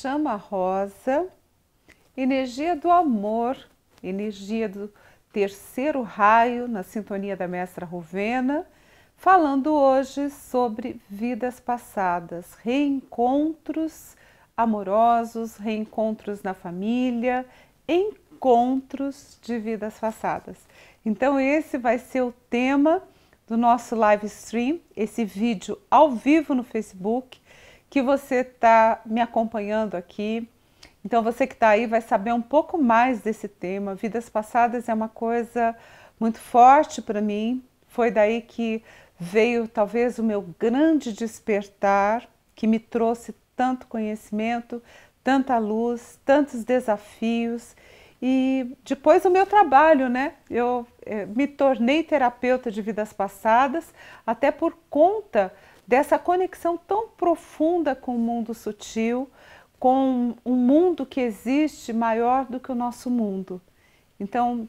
chama rosa, energia do amor, energia do terceiro raio na sintonia da mestra Rovena, falando hoje sobre vidas passadas, reencontros amorosos, reencontros na família, encontros de vidas passadas. Então esse vai ser o tema do nosso live stream, esse vídeo ao vivo no Facebook que você está me acompanhando aqui. Então, você que está aí vai saber um pouco mais desse tema. Vidas passadas é uma coisa muito forte para mim. Foi daí que veio talvez o meu grande despertar, que me trouxe tanto conhecimento, tanta luz, tantos desafios. E depois o meu trabalho, né? Eu eh, me tornei terapeuta de vidas passadas, até por conta dessa conexão tão profunda com o mundo sutil, com um mundo que existe maior do que o nosso mundo. Então,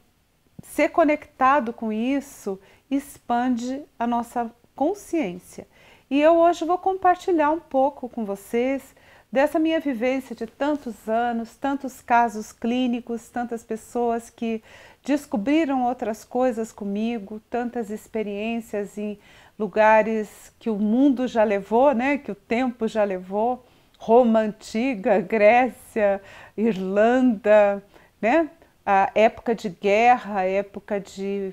ser conectado com isso expande a nossa consciência. E eu hoje vou compartilhar um pouco com vocês dessa minha vivência de tantos anos, tantos casos clínicos, tantas pessoas que descobriram outras coisas comigo, tantas experiências em lugares que o mundo já levou, né, que o tempo já levou, Roma antiga, Grécia, Irlanda, né? A época de guerra, época de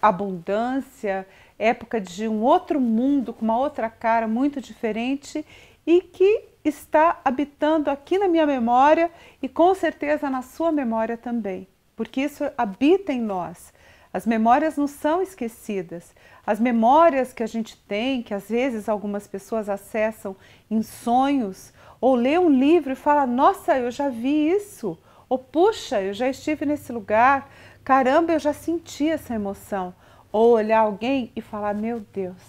abundância, época de um outro mundo com uma outra cara muito diferente e que está habitando aqui na minha memória e com certeza na sua memória também, porque isso habita em nós. As memórias não são esquecidas. As memórias que a gente tem, que às vezes algumas pessoas acessam em sonhos, ou lê um livro e fala: Nossa, eu já vi isso. Ou puxa, eu já estive nesse lugar. Caramba, eu já senti essa emoção. Ou olhar alguém e falar: Meu Deus,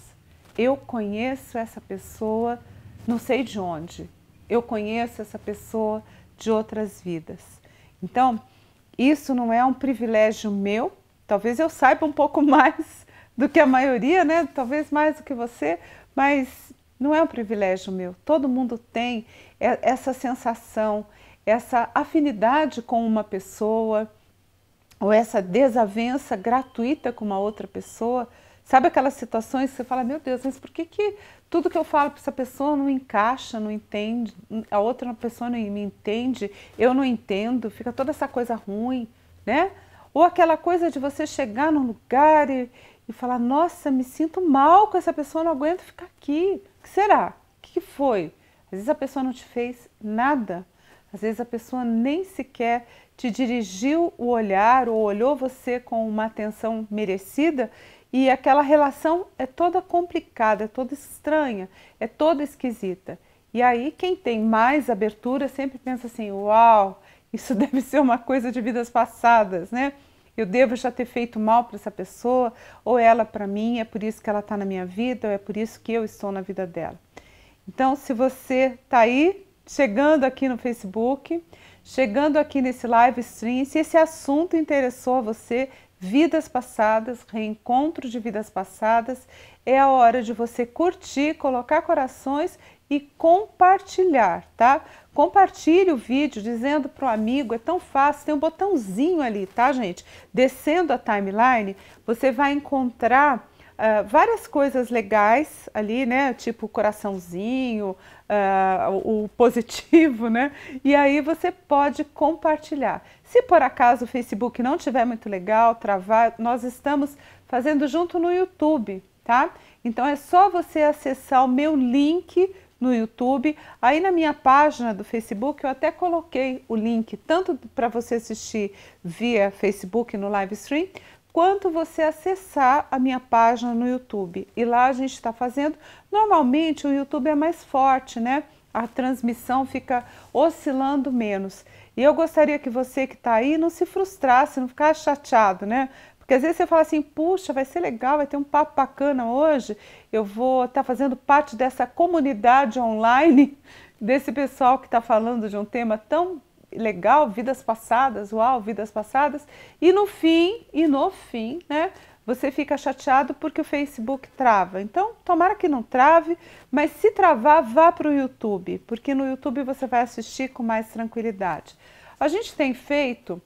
eu conheço essa pessoa, não sei de onde. Eu conheço essa pessoa de outras vidas. Então, isso não é um privilégio meu, Talvez eu saiba um pouco mais do que a maioria, né? Talvez mais do que você, mas não é um privilégio meu. Todo mundo tem essa sensação, essa afinidade com uma pessoa ou essa desavença gratuita com uma outra pessoa. Sabe aquelas situações que você fala, meu Deus, mas por que, que tudo que eu falo para essa pessoa não encaixa, não entende, a outra pessoa não me entende, eu não entendo, fica toda essa coisa ruim, né? Ou aquela coisa de você chegar num lugar e, e falar: Nossa, me sinto mal com essa pessoa, não aguento ficar aqui. O que será? O que foi? Às vezes a pessoa não te fez nada, às vezes a pessoa nem sequer te dirigiu o olhar ou olhou você com uma atenção merecida e aquela relação é toda complicada, é toda estranha, é toda esquisita. E aí quem tem mais abertura sempre pensa assim: "Uau, isso deve ser uma coisa de vidas passadas, né?" Eu devo já ter feito mal para essa pessoa, ou é ela para mim, é por isso que ela está na minha vida, ou é por isso que eu estou na vida dela. Então, se você está aí, chegando aqui no Facebook, chegando aqui nesse live stream, se esse assunto interessou a você, vidas passadas, reencontro de vidas passadas, é a hora de você curtir, colocar corações e compartilhar, tá? Compartilhe o vídeo dizendo para o amigo, é tão fácil, tem um botãozinho ali, tá, gente? Descendo a timeline, você vai encontrar Uh, várias coisas legais ali, né? Tipo coraçãozinho, uh, o, o positivo, né? E aí você pode compartilhar. Se por acaso o Facebook não tiver muito legal, travar, nós estamos fazendo junto no YouTube, tá? Então é só você acessar o meu link no YouTube. Aí na minha página do Facebook eu até coloquei o link tanto para você assistir via Facebook no live stream, quanto você acessar a minha página no YouTube. E lá a gente está fazendo. Normalmente o YouTube é mais forte, né? A transmissão fica oscilando menos. E eu gostaria que você que está aí não se frustrasse, não ficar chateado, né? Porque às vezes você fala assim, puxa, vai ser legal, vai ter um papo bacana hoje, eu vou estar tá fazendo parte dessa comunidade online, desse pessoal que está falando de um tema tão legal, vidas passadas, uau, vidas passadas, e no fim, e no fim, né, você fica chateado porque o Facebook trava. Então, tomara que não trave, mas se travar, vá para o YouTube, porque no YouTube você vai assistir com mais tranquilidade. A gente tem feito,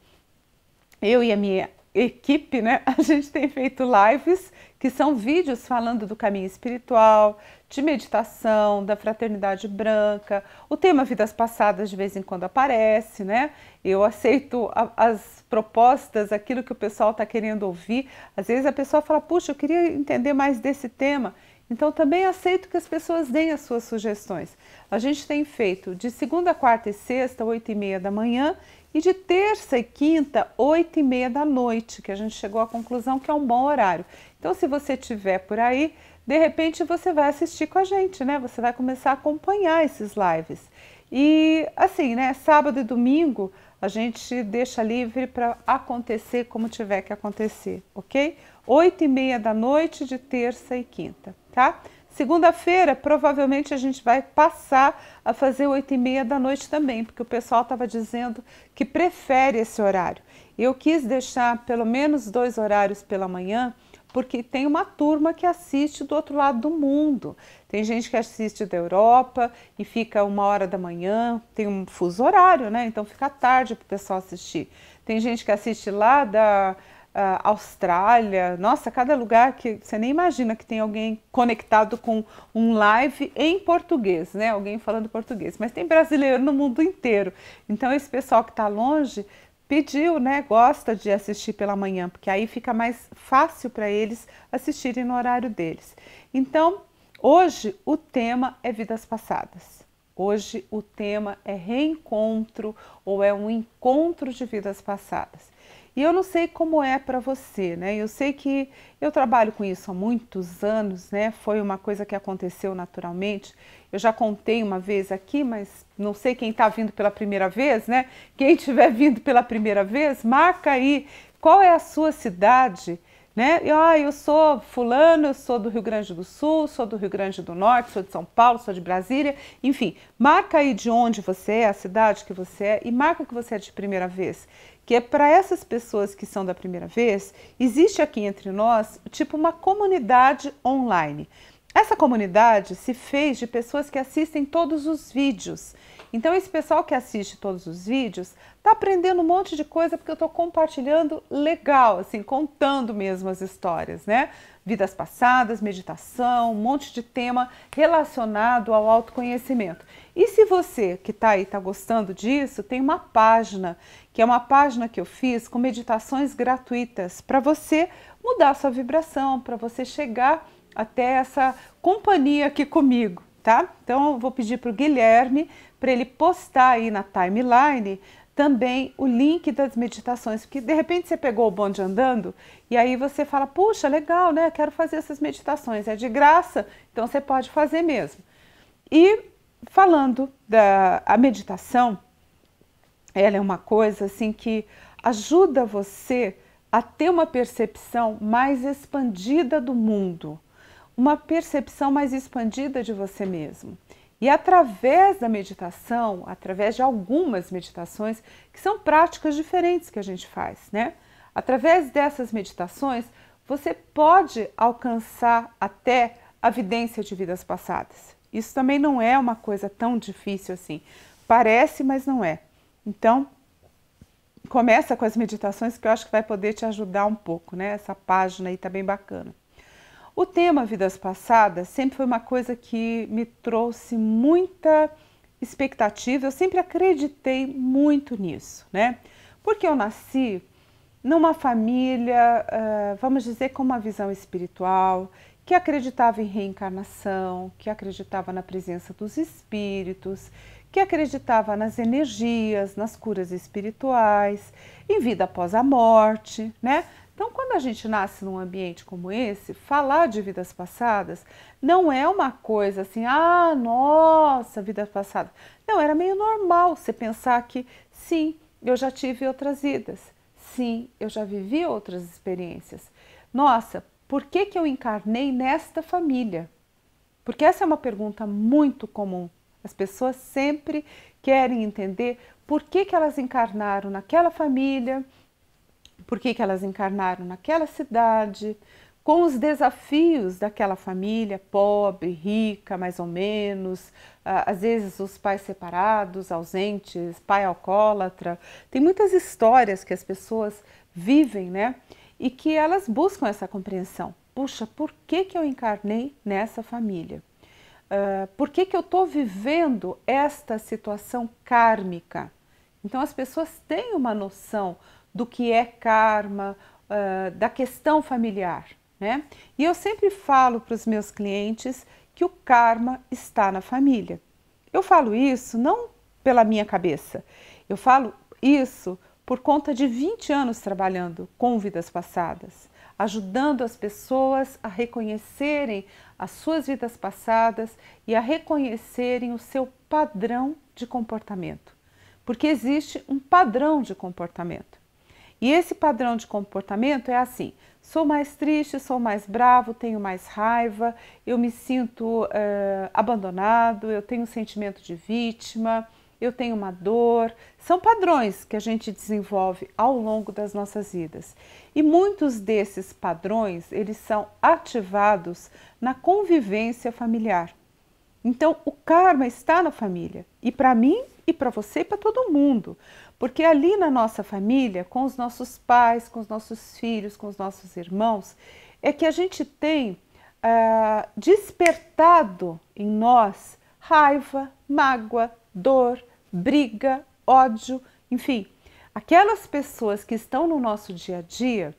eu e a minha equipe, né, a gente tem feito lives que são vídeos falando do caminho espiritual, de meditação, da fraternidade branca. O tema vidas passadas de vez em quando aparece, né? Eu aceito a, as propostas, aquilo que o pessoal está querendo ouvir. Às vezes a pessoa fala: puxa, eu queria entender mais desse tema. Então também aceito que as pessoas deem as suas sugestões. A gente tem feito de segunda, quarta e sexta, oito e meia da manhã e de terça e quinta, oito e meia da noite, que a gente chegou à conclusão que é um bom horário. Então, se você tiver por aí, de repente você vai assistir com a gente, né? Você vai começar a acompanhar esses lives. E assim, né? Sábado e domingo a gente deixa livre para acontecer como tiver que acontecer, ok? Oito e meia da noite de terça e quinta, tá? Segunda-feira, provavelmente a gente vai passar a fazer oito e meia da noite também, porque o pessoal estava dizendo que prefere esse horário. Eu quis deixar pelo menos dois horários pela manhã, porque tem uma turma que assiste do outro lado do mundo. Tem gente que assiste da Europa e fica uma hora da manhã, tem um fuso horário, né? Então fica tarde para o pessoal assistir. Tem gente que assiste lá da uh, Austrália, nossa, cada lugar que você nem imagina que tem alguém conectado com um live em português, né? Alguém falando português, mas tem brasileiro no mundo inteiro. Então esse pessoal que está longe pediu, né? Gosta de assistir pela manhã, porque aí fica mais fácil para eles assistirem no horário deles. Então hoje o tema é vidas passadas. Hoje o tema é reencontro ou é um encontro de vidas passadas. E eu não sei como é para você, né? Eu sei que eu trabalho com isso há muitos anos, né? Foi uma coisa que aconteceu naturalmente. Eu já contei uma vez aqui, mas não sei quem está vindo pela primeira vez, né? Quem estiver vindo pela primeira vez, marca aí qual é a sua cidade, né? E, ah, eu sou fulano, eu sou do Rio Grande do Sul, sou do Rio Grande do Norte, sou de São Paulo, sou de Brasília, enfim, marca aí de onde você é, a cidade que você é e marca que você é de primeira vez que é para essas pessoas que são da primeira vez, existe aqui entre nós tipo uma comunidade online. Essa comunidade se fez de pessoas que assistem todos os vídeos. Então, esse pessoal que assiste todos os vídeos está aprendendo um monte de coisa porque eu estou compartilhando legal, assim, contando mesmo as histórias, né? Vidas passadas, meditação, um monte de tema relacionado ao autoconhecimento. E se você que está aí está gostando disso, tem uma página, que é uma página que eu fiz com meditações gratuitas para você mudar sua vibração, para você chegar até essa companhia aqui comigo, tá? Então eu vou pedir para o Guilherme para ele postar aí na timeline também o link das meditações, porque de repente você pegou o bonde andando e aí você fala, puxa, legal, né? Quero fazer essas meditações, é de graça, então você pode fazer mesmo. E falando da a meditação, ela é uma coisa assim que ajuda você a ter uma percepção mais expandida do mundo uma percepção mais expandida de você mesmo. E através da meditação, através de algumas meditações, que são práticas diferentes que a gente faz, né? Através dessas meditações, você pode alcançar até a vidência de vidas passadas. Isso também não é uma coisa tão difícil assim. Parece, mas não é. Então, começa com as meditações que eu acho que vai poder te ajudar um pouco, né? Essa página aí tá bem bacana. O tema Vidas Passadas sempre foi uma coisa que me trouxe muita expectativa, eu sempre acreditei muito nisso, né? Porque eu nasci numa família, eh, vamos dizer, com uma visão espiritual, que acreditava em reencarnação, que acreditava na presença dos espíritos, que acreditava nas energias, nas curas espirituais, em vida após a morte, né? Então, quando a gente nasce num ambiente como esse, falar de vidas passadas não é uma coisa assim, ah, nossa, vida passada Não, era meio normal você pensar que sim, eu já tive outras vidas. Sim, eu já vivi outras experiências. Nossa, por que, que eu encarnei nesta família? Porque essa é uma pergunta muito comum. As pessoas sempre querem entender por que, que elas encarnaram naquela família por que, que elas encarnaram naquela cidade, com os desafios daquela família pobre, rica, mais ou menos, ah, às vezes os pais separados, ausentes, pai alcoólatra. Tem muitas histórias que as pessoas vivem, né? E que elas buscam essa compreensão. Puxa, por que, que eu encarnei nessa família? Uh, por que, que eu estou vivendo esta situação kármica? Então as pessoas têm uma noção do que é karma, uh, da questão familiar. Né? E eu sempre falo para os meus clientes que o karma está na família. Eu falo isso não pela minha cabeça, eu falo isso por conta de 20 anos trabalhando com vidas passadas, ajudando as pessoas a reconhecerem as suas vidas passadas e a reconhecerem o seu padrão de comportamento. Porque existe um padrão de comportamento. E esse padrão de comportamento é assim: sou mais triste, sou mais bravo, tenho mais raiva, eu me sinto eh, abandonado, eu tenho um sentimento de vítima, eu tenho uma dor. São padrões que a gente desenvolve ao longo das nossas vidas. E muitos desses padrões, eles são ativados na convivência familiar. Então, o karma está na família, e para mim, e para você, e para todo mundo. Porque ali na nossa família, com os nossos pais, com os nossos filhos, com os nossos irmãos, é que a gente tem ah, despertado em nós raiva, mágoa, dor, briga, ódio, enfim, aquelas pessoas que estão no nosso dia a dia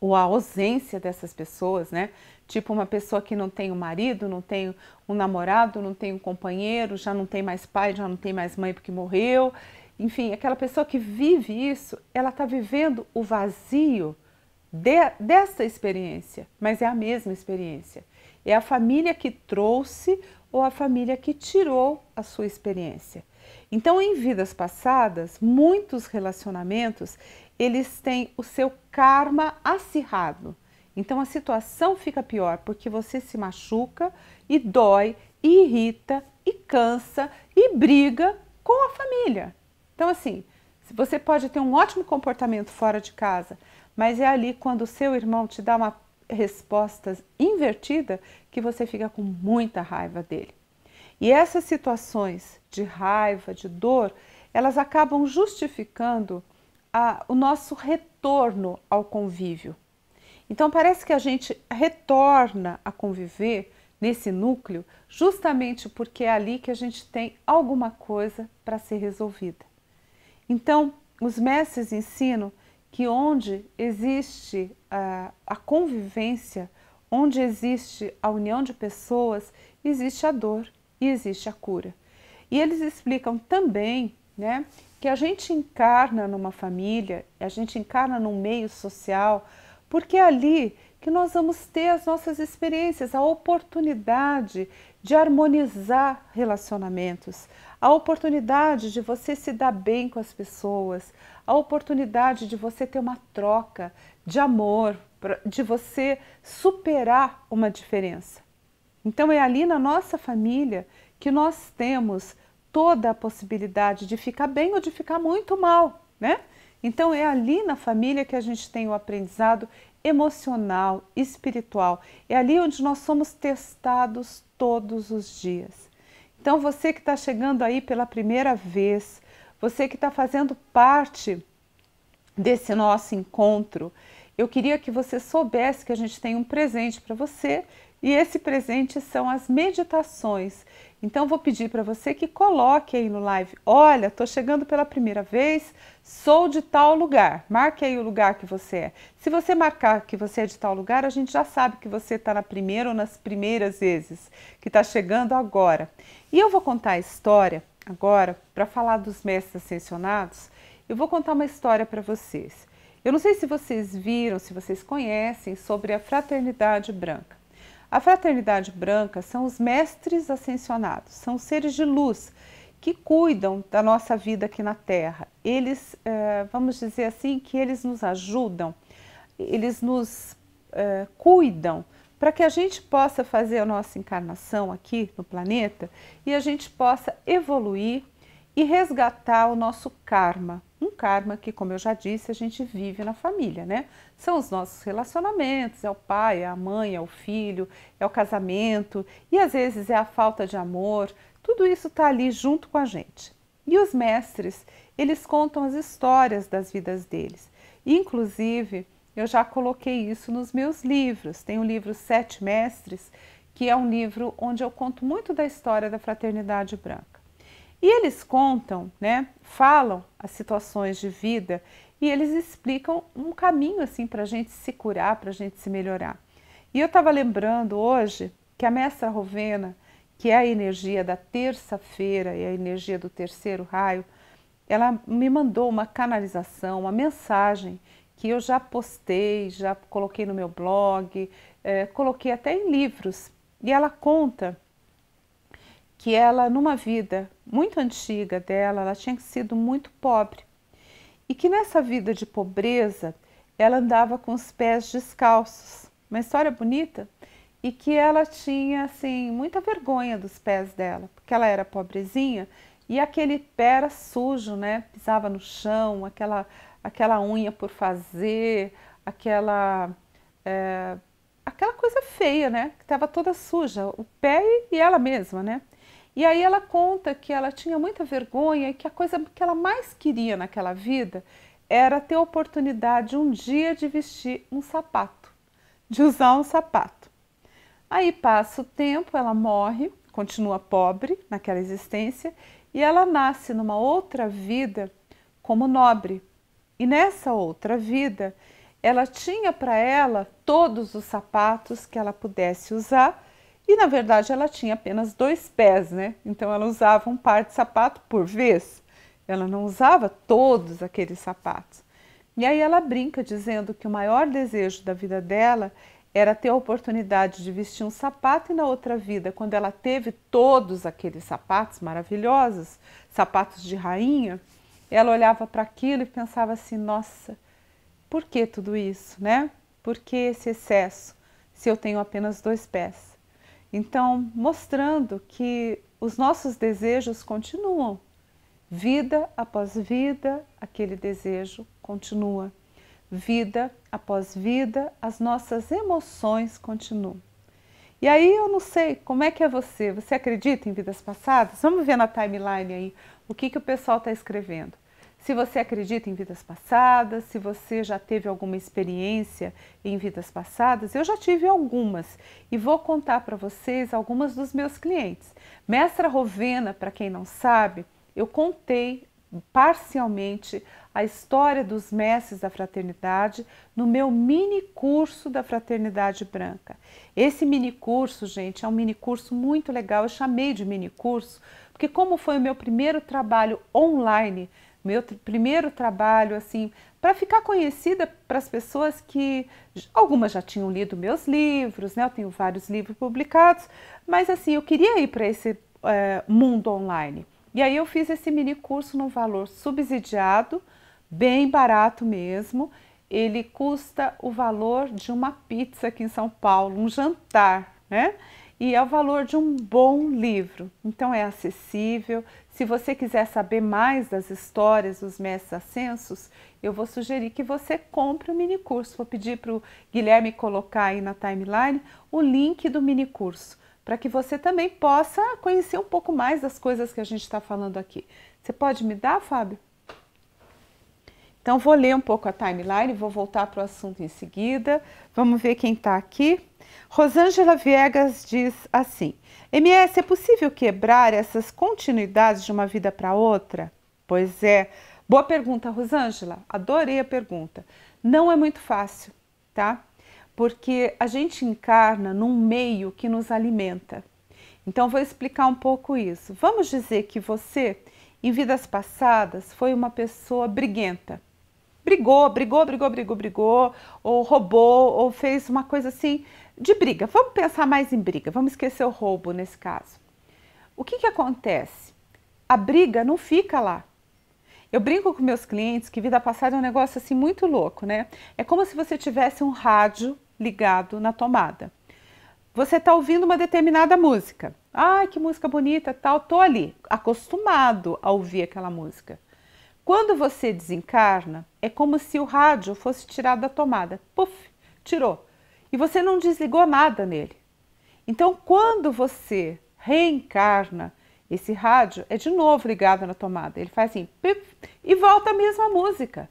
ou a ausência dessas pessoas, né? Tipo uma pessoa que não tem um marido, não tem um namorado, não tem um companheiro, já não tem mais pai, já não tem mais mãe porque morreu, enfim, aquela pessoa que vive isso, ela está vivendo o vazio de, dessa experiência, mas é a mesma experiência. É a família que trouxe ou a família que tirou a sua experiência. Então, em vidas passadas, muitos relacionamentos eles têm o seu karma acirrado. Então a situação fica pior porque você se machuca e dói, e irrita e cansa e briga com a família. Então, assim, você pode ter um ótimo comportamento fora de casa, mas é ali quando o seu irmão te dá uma resposta invertida que você fica com muita raiva dele. E essas situações de raiva, de dor, elas acabam justificando a, o nosso retorno ao convívio. Então parece que a gente retorna a conviver nesse núcleo justamente porque é ali que a gente tem alguma coisa para ser resolvida. Então, os mestres ensinam que onde existe a, a convivência, onde existe a união de pessoas, existe a dor e existe a cura. E eles explicam também né, que a gente encarna numa família, a gente encarna num meio social, porque é ali que nós vamos ter as nossas experiências, a oportunidade de harmonizar relacionamentos, a oportunidade de você se dar bem com as pessoas, a oportunidade de você ter uma troca de amor, de você superar uma diferença. Então é ali na nossa família que nós temos toda a possibilidade de ficar bem ou de ficar muito mal, né? Então é ali na família que a gente tem o aprendizado emocional, espiritual. É ali onde nós somos testados todos os dias. Então, você que está chegando aí pela primeira vez, você que está fazendo parte desse nosso encontro, eu queria que você soubesse que a gente tem um presente para você e esse presente são as meditações então vou pedir para você que coloque aí no live: "Olha, estou chegando pela primeira vez, sou de tal lugar". Marque aí o lugar que você é. Se você marcar que você é de tal lugar, a gente já sabe que você está na primeira ou nas primeiras vezes, que está chegando agora. E eu vou contar a história agora para falar dos mestres ascensionados. Eu vou contar uma história para vocês. Eu não sei se vocês viram, se vocês conhecem sobre a fraternidade branca. A fraternidade branca são os mestres ascensionados, são seres de luz que cuidam da nossa vida aqui na Terra. Eles, eh, vamos dizer assim, que eles nos ajudam, eles nos eh, cuidam para que a gente possa fazer a nossa encarnação aqui no planeta e a gente possa evoluir e resgatar o nosso karma, um karma que, como eu já disse, a gente vive na família, né? São os nossos relacionamentos, é o pai, é a mãe, é o filho, é o casamento e às vezes é a falta de amor. Tudo isso está ali junto com a gente. E os mestres, eles contam as histórias das vidas deles. Inclusive, eu já coloquei isso nos meus livros. Tem o livro Sete Mestres, que é um livro onde eu conto muito da história da fraternidade branca. E eles contam, né, falam as situações de vida e eles explicam um caminho assim para a gente se curar, para a gente se melhorar. E eu estava lembrando hoje que a mestra Rovena, que é a energia da terça-feira e a energia do terceiro raio, ela me mandou uma canalização, uma mensagem que eu já postei, já coloquei no meu blog, é, coloquei até em livros. E ela conta que ela, numa vida muito antiga dela, ela tinha sido muito pobre e que nessa vida de pobreza ela andava com os pés descalços. Uma história bonita e que ela tinha assim muita vergonha dos pés dela, porque ela era pobrezinha e aquele pé era sujo, né? Pisava no chão, aquela aquela unha por fazer, aquela é, aquela coisa feia, né? Que estava toda suja, o pé e ela mesma, né? E aí ela conta que ela tinha muita vergonha e que a coisa que ela mais queria naquela vida era ter oportunidade um dia de vestir um sapato, de usar um sapato. Aí passa o tempo, ela morre, continua pobre naquela existência e ela nasce numa outra vida como nobre. E nessa outra vida, ela tinha para ela todos os sapatos que ela pudesse usar e na verdade ela tinha apenas dois pés, né? Então ela usava um par de sapato por vez. Ela não usava todos aqueles sapatos. E aí ela brinca dizendo que o maior desejo da vida dela era ter a oportunidade de vestir um sapato e na outra vida, quando ela teve todos aqueles sapatos maravilhosos, sapatos de rainha, ela olhava para aquilo e pensava assim: nossa, por que tudo isso, né? Por que esse excesso se eu tenho apenas dois pés? Então, mostrando que os nossos desejos continuam, vida após vida, aquele desejo continua, vida após vida, as nossas emoções continuam. E aí eu não sei como é que é você. Você acredita em vidas passadas? Vamos ver na timeline aí o que, que o pessoal está escrevendo. Se você acredita em vidas passadas, se você já teve alguma experiência em vidas passadas, eu já tive algumas e vou contar para vocês algumas dos meus clientes. Mestra Rovena, para quem não sabe, eu contei parcialmente a história dos mestres da fraternidade no meu mini curso da Fraternidade Branca. Esse mini curso, gente, é um mini curso muito legal. Eu chamei de mini curso porque como foi o meu primeiro trabalho online, meu primeiro trabalho, assim, para ficar conhecida para as pessoas que algumas já tinham lido meus livros, né? Eu tenho vários livros publicados, mas assim, eu queria ir para esse é, mundo online. E aí eu fiz esse mini curso num valor subsidiado, bem barato mesmo. Ele custa o valor de uma pizza aqui em São Paulo, um jantar, né? e é o valor de um bom livro. Então é acessível. Se você quiser saber mais das histórias dos mestres ascensos, eu vou sugerir que você compre o mini curso. Vou pedir para o Guilherme colocar aí na timeline o link do mini curso, para que você também possa conhecer um pouco mais das coisas que a gente está falando aqui. Você pode me dar, Fábio? Então, vou ler um pouco a timeline, vou voltar para o assunto em seguida. Vamos ver quem está aqui. Rosângela Viegas diz assim: MS, é possível quebrar essas continuidades de uma vida para outra? Pois é. Boa pergunta, Rosângela. Adorei a pergunta. Não é muito fácil, tá? Porque a gente encarna num meio que nos alimenta. Então, vou explicar um pouco isso. Vamos dizer que você, em vidas passadas, foi uma pessoa briguenta brigou, brigou, brigou, brigou, brigou, ou roubou, ou fez uma coisa assim de briga. Vamos pensar mais em briga, vamos esquecer o roubo nesse caso. O que, que acontece? A briga não fica lá. Eu brinco com meus clientes que vida passada é um negócio assim muito louco, né? É como se você tivesse um rádio ligado na tomada. Você está ouvindo uma determinada música. Ai, que música bonita, tal. Tô ali, acostumado a ouvir aquela música. Quando você desencarna, é como se o rádio fosse tirado da tomada. Puf, tirou. E você não desligou nada nele. Então, quando você reencarna, esse rádio é de novo ligado na tomada. Ele faz assim, pip, e volta a mesma música.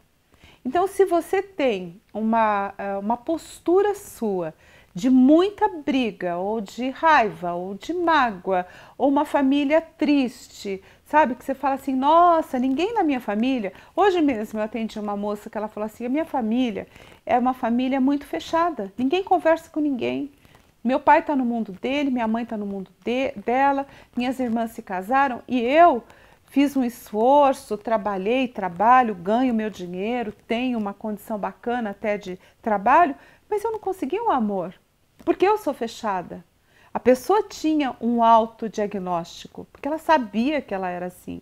Então, se você tem uma, eh, uma postura sua de muita briga, ou de raiva, ou de mágoa, ou uma família triste, sabe? Que você fala assim, nossa, ninguém na minha família. Hoje mesmo eu atendi uma moça que ela falou assim: a minha família é uma família muito fechada, ninguém conversa com ninguém. Meu pai está no mundo dele, minha mãe está no mundo de, dela, minhas irmãs se casaram e eu fiz um esforço, trabalhei, trabalho, ganho meu dinheiro, tenho uma condição bacana até de trabalho, mas eu não consegui um amor, porque eu sou fechada, a pessoa tinha um autodiagnóstico, porque ela sabia que ela era assim.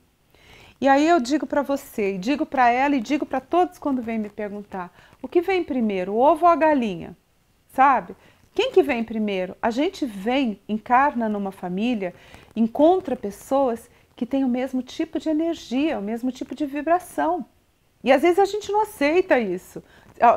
E aí eu digo para você, digo para ela e digo para todos quando vem me perguntar: o que vem primeiro, o ovo ou a galinha? Sabe? Quem que vem primeiro? A gente vem, encarna numa família, encontra pessoas que têm o mesmo tipo de energia, o mesmo tipo de vibração. E às vezes a gente não aceita isso.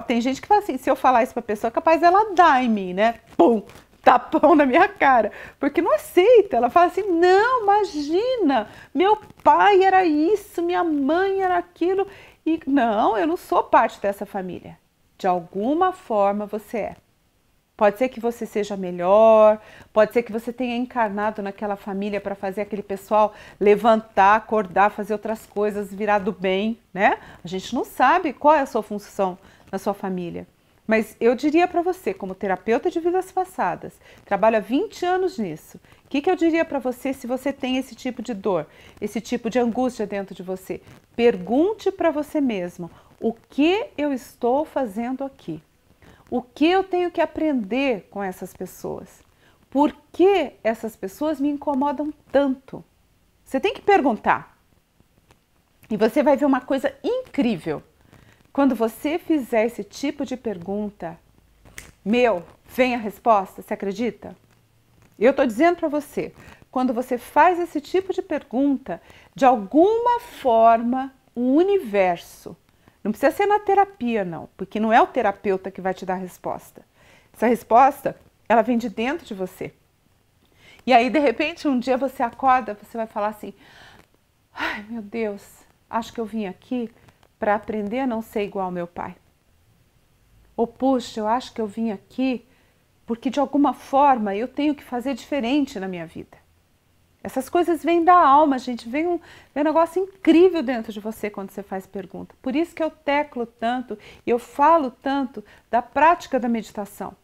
Tem gente que fala assim, se eu falar isso para a pessoa, é capaz ela dar em mim, né? Pum! tapão na minha cara, porque não aceita. Ela fala assim: não, imagina, meu pai era isso, minha mãe era aquilo, e não, eu não sou parte dessa família. De alguma forma você é. Pode ser que você seja melhor, pode ser que você tenha encarnado naquela família para fazer aquele pessoal levantar, acordar, fazer outras coisas, virar do bem, né? A gente não sabe qual é a sua função na sua família. Mas eu diria para você, como terapeuta de vidas passadas, trabalho há 20 anos nisso. O que, que eu diria para você se você tem esse tipo de dor, esse tipo de angústia dentro de você? Pergunte para você mesmo: o que eu estou fazendo aqui? O que eu tenho que aprender com essas pessoas? Por que essas pessoas me incomodam tanto? Você tem que perguntar. E você vai ver uma coisa incrível. Quando você fizer esse tipo de pergunta, meu, vem a resposta, você acredita? Eu estou dizendo para você, quando você faz esse tipo de pergunta, de alguma forma, o universo, não precisa ser na terapia não, porque não é o terapeuta que vai te dar a resposta. Essa resposta, ela vem de dentro de você. E aí, de repente, um dia você acorda, você vai falar assim: Ai, meu Deus, acho que eu vim aqui para aprender a não ser igual ao meu pai. Ou, puxa, eu acho que eu vim aqui porque de alguma forma eu tenho que fazer diferente na minha vida. Essas coisas vêm da alma, gente. Vem um, vem um negócio incrível dentro de você quando você faz pergunta. Por isso que eu teclo tanto e eu falo tanto da prática da meditação.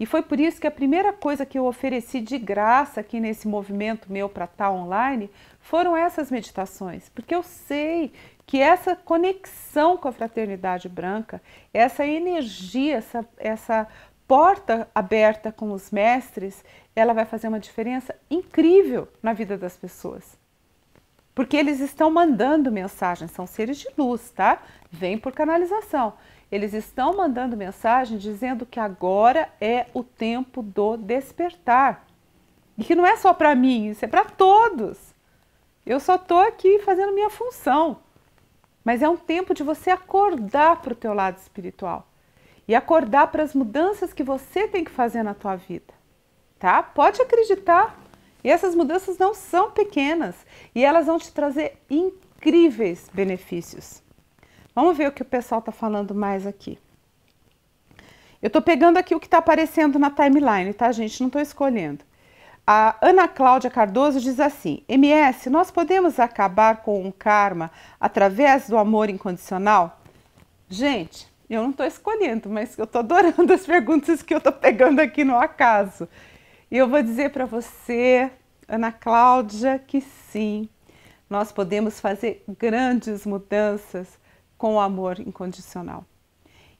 E foi por isso que a primeira coisa que eu ofereci de graça aqui nesse movimento meu para estar tá online foram essas meditações, porque eu sei que essa conexão com a fraternidade branca, essa energia, essa, essa porta aberta com os mestres, ela vai fazer uma diferença incrível na vida das pessoas. Porque eles estão mandando mensagens, são seres de luz, tá? Vem por canalização. Eles estão mandando mensagem dizendo que agora é o tempo do despertar. E que não é só para mim, isso é para todos. Eu só estou aqui fazendo minha função mas é um tempo de você acordar para o teu lado espiritual e acordar para as mudanças que você tem que fazer na tua vida, tá? Pode acreditar. E essas mudanças não são pequenas e elas vão te trazer incríveis benefícios. Vamos ver o que o pessoal está falando mais aqui. Eu estou pegando aqui o que está aparecendo na timeline, tá, gente? Não estou escolhendo. A Ana Cláudia Cardoso diz assim: MS, nós podemos acabar com o karma através do amor incondicional? Gente, eu não estou escolhendo, mas eu estou adorando as perguntas que eu estou pegando aqui no acaso. E eu vou dizer para você, Ana Cláudia, que sim, nós podemos fazer grandes mudanças com o amor incondicional.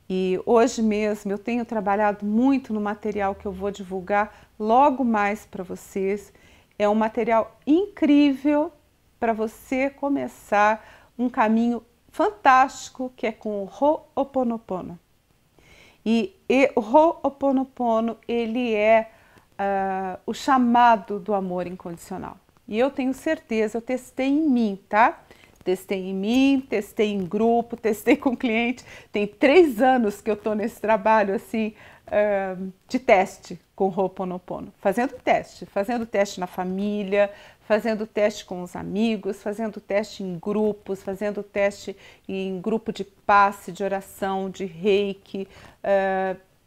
E hoje mesmo eu tenho trabalhado muito no material que eu vou divulgar logo mais para vocês. É um material incrível para você começar um caminho fantástico que é com o Ho'oponopono. E, e o Ho'oponopono, ele é uh, o chamado do amor incondicional. E eu tenho certeza, eu testei em mim, tá? Testei em mim, testei em grupo, testei com cliente. Tem três anos que eu estou nesse trabalho assim de teste com Ho'oponopono. Fazendo teste, fazendo teste na família, fazendo teste com os amigos, fazendo teste em grupos, fazendo teste em grupo de passe, de oração, de reiki,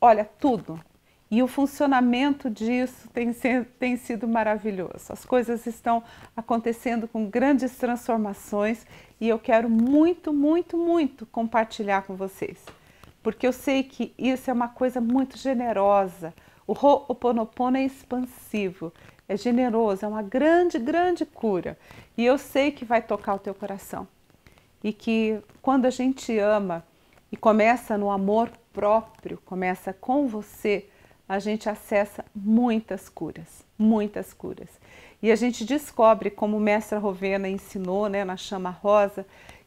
olha, tudo, e o funcionamento disso tem, ser, tem sido maravilhoso. As coisas estão acontecendo com grandes transformações e eu quero muito, muito, muito compartilhar com vocês, porque eu sei que isso é uma coisa muito generosa. O Ho'oponopono é expansivo, é generoso, é uma grande, grande cura. E eu sei que vai tocar o teu coração. E que quando a gente ama e começa no amor próprio, começa com você, a gente acessa muitas curas, muitas curas. E a gente descobre, como o mestre Rovena ensinou né, na chama rosa,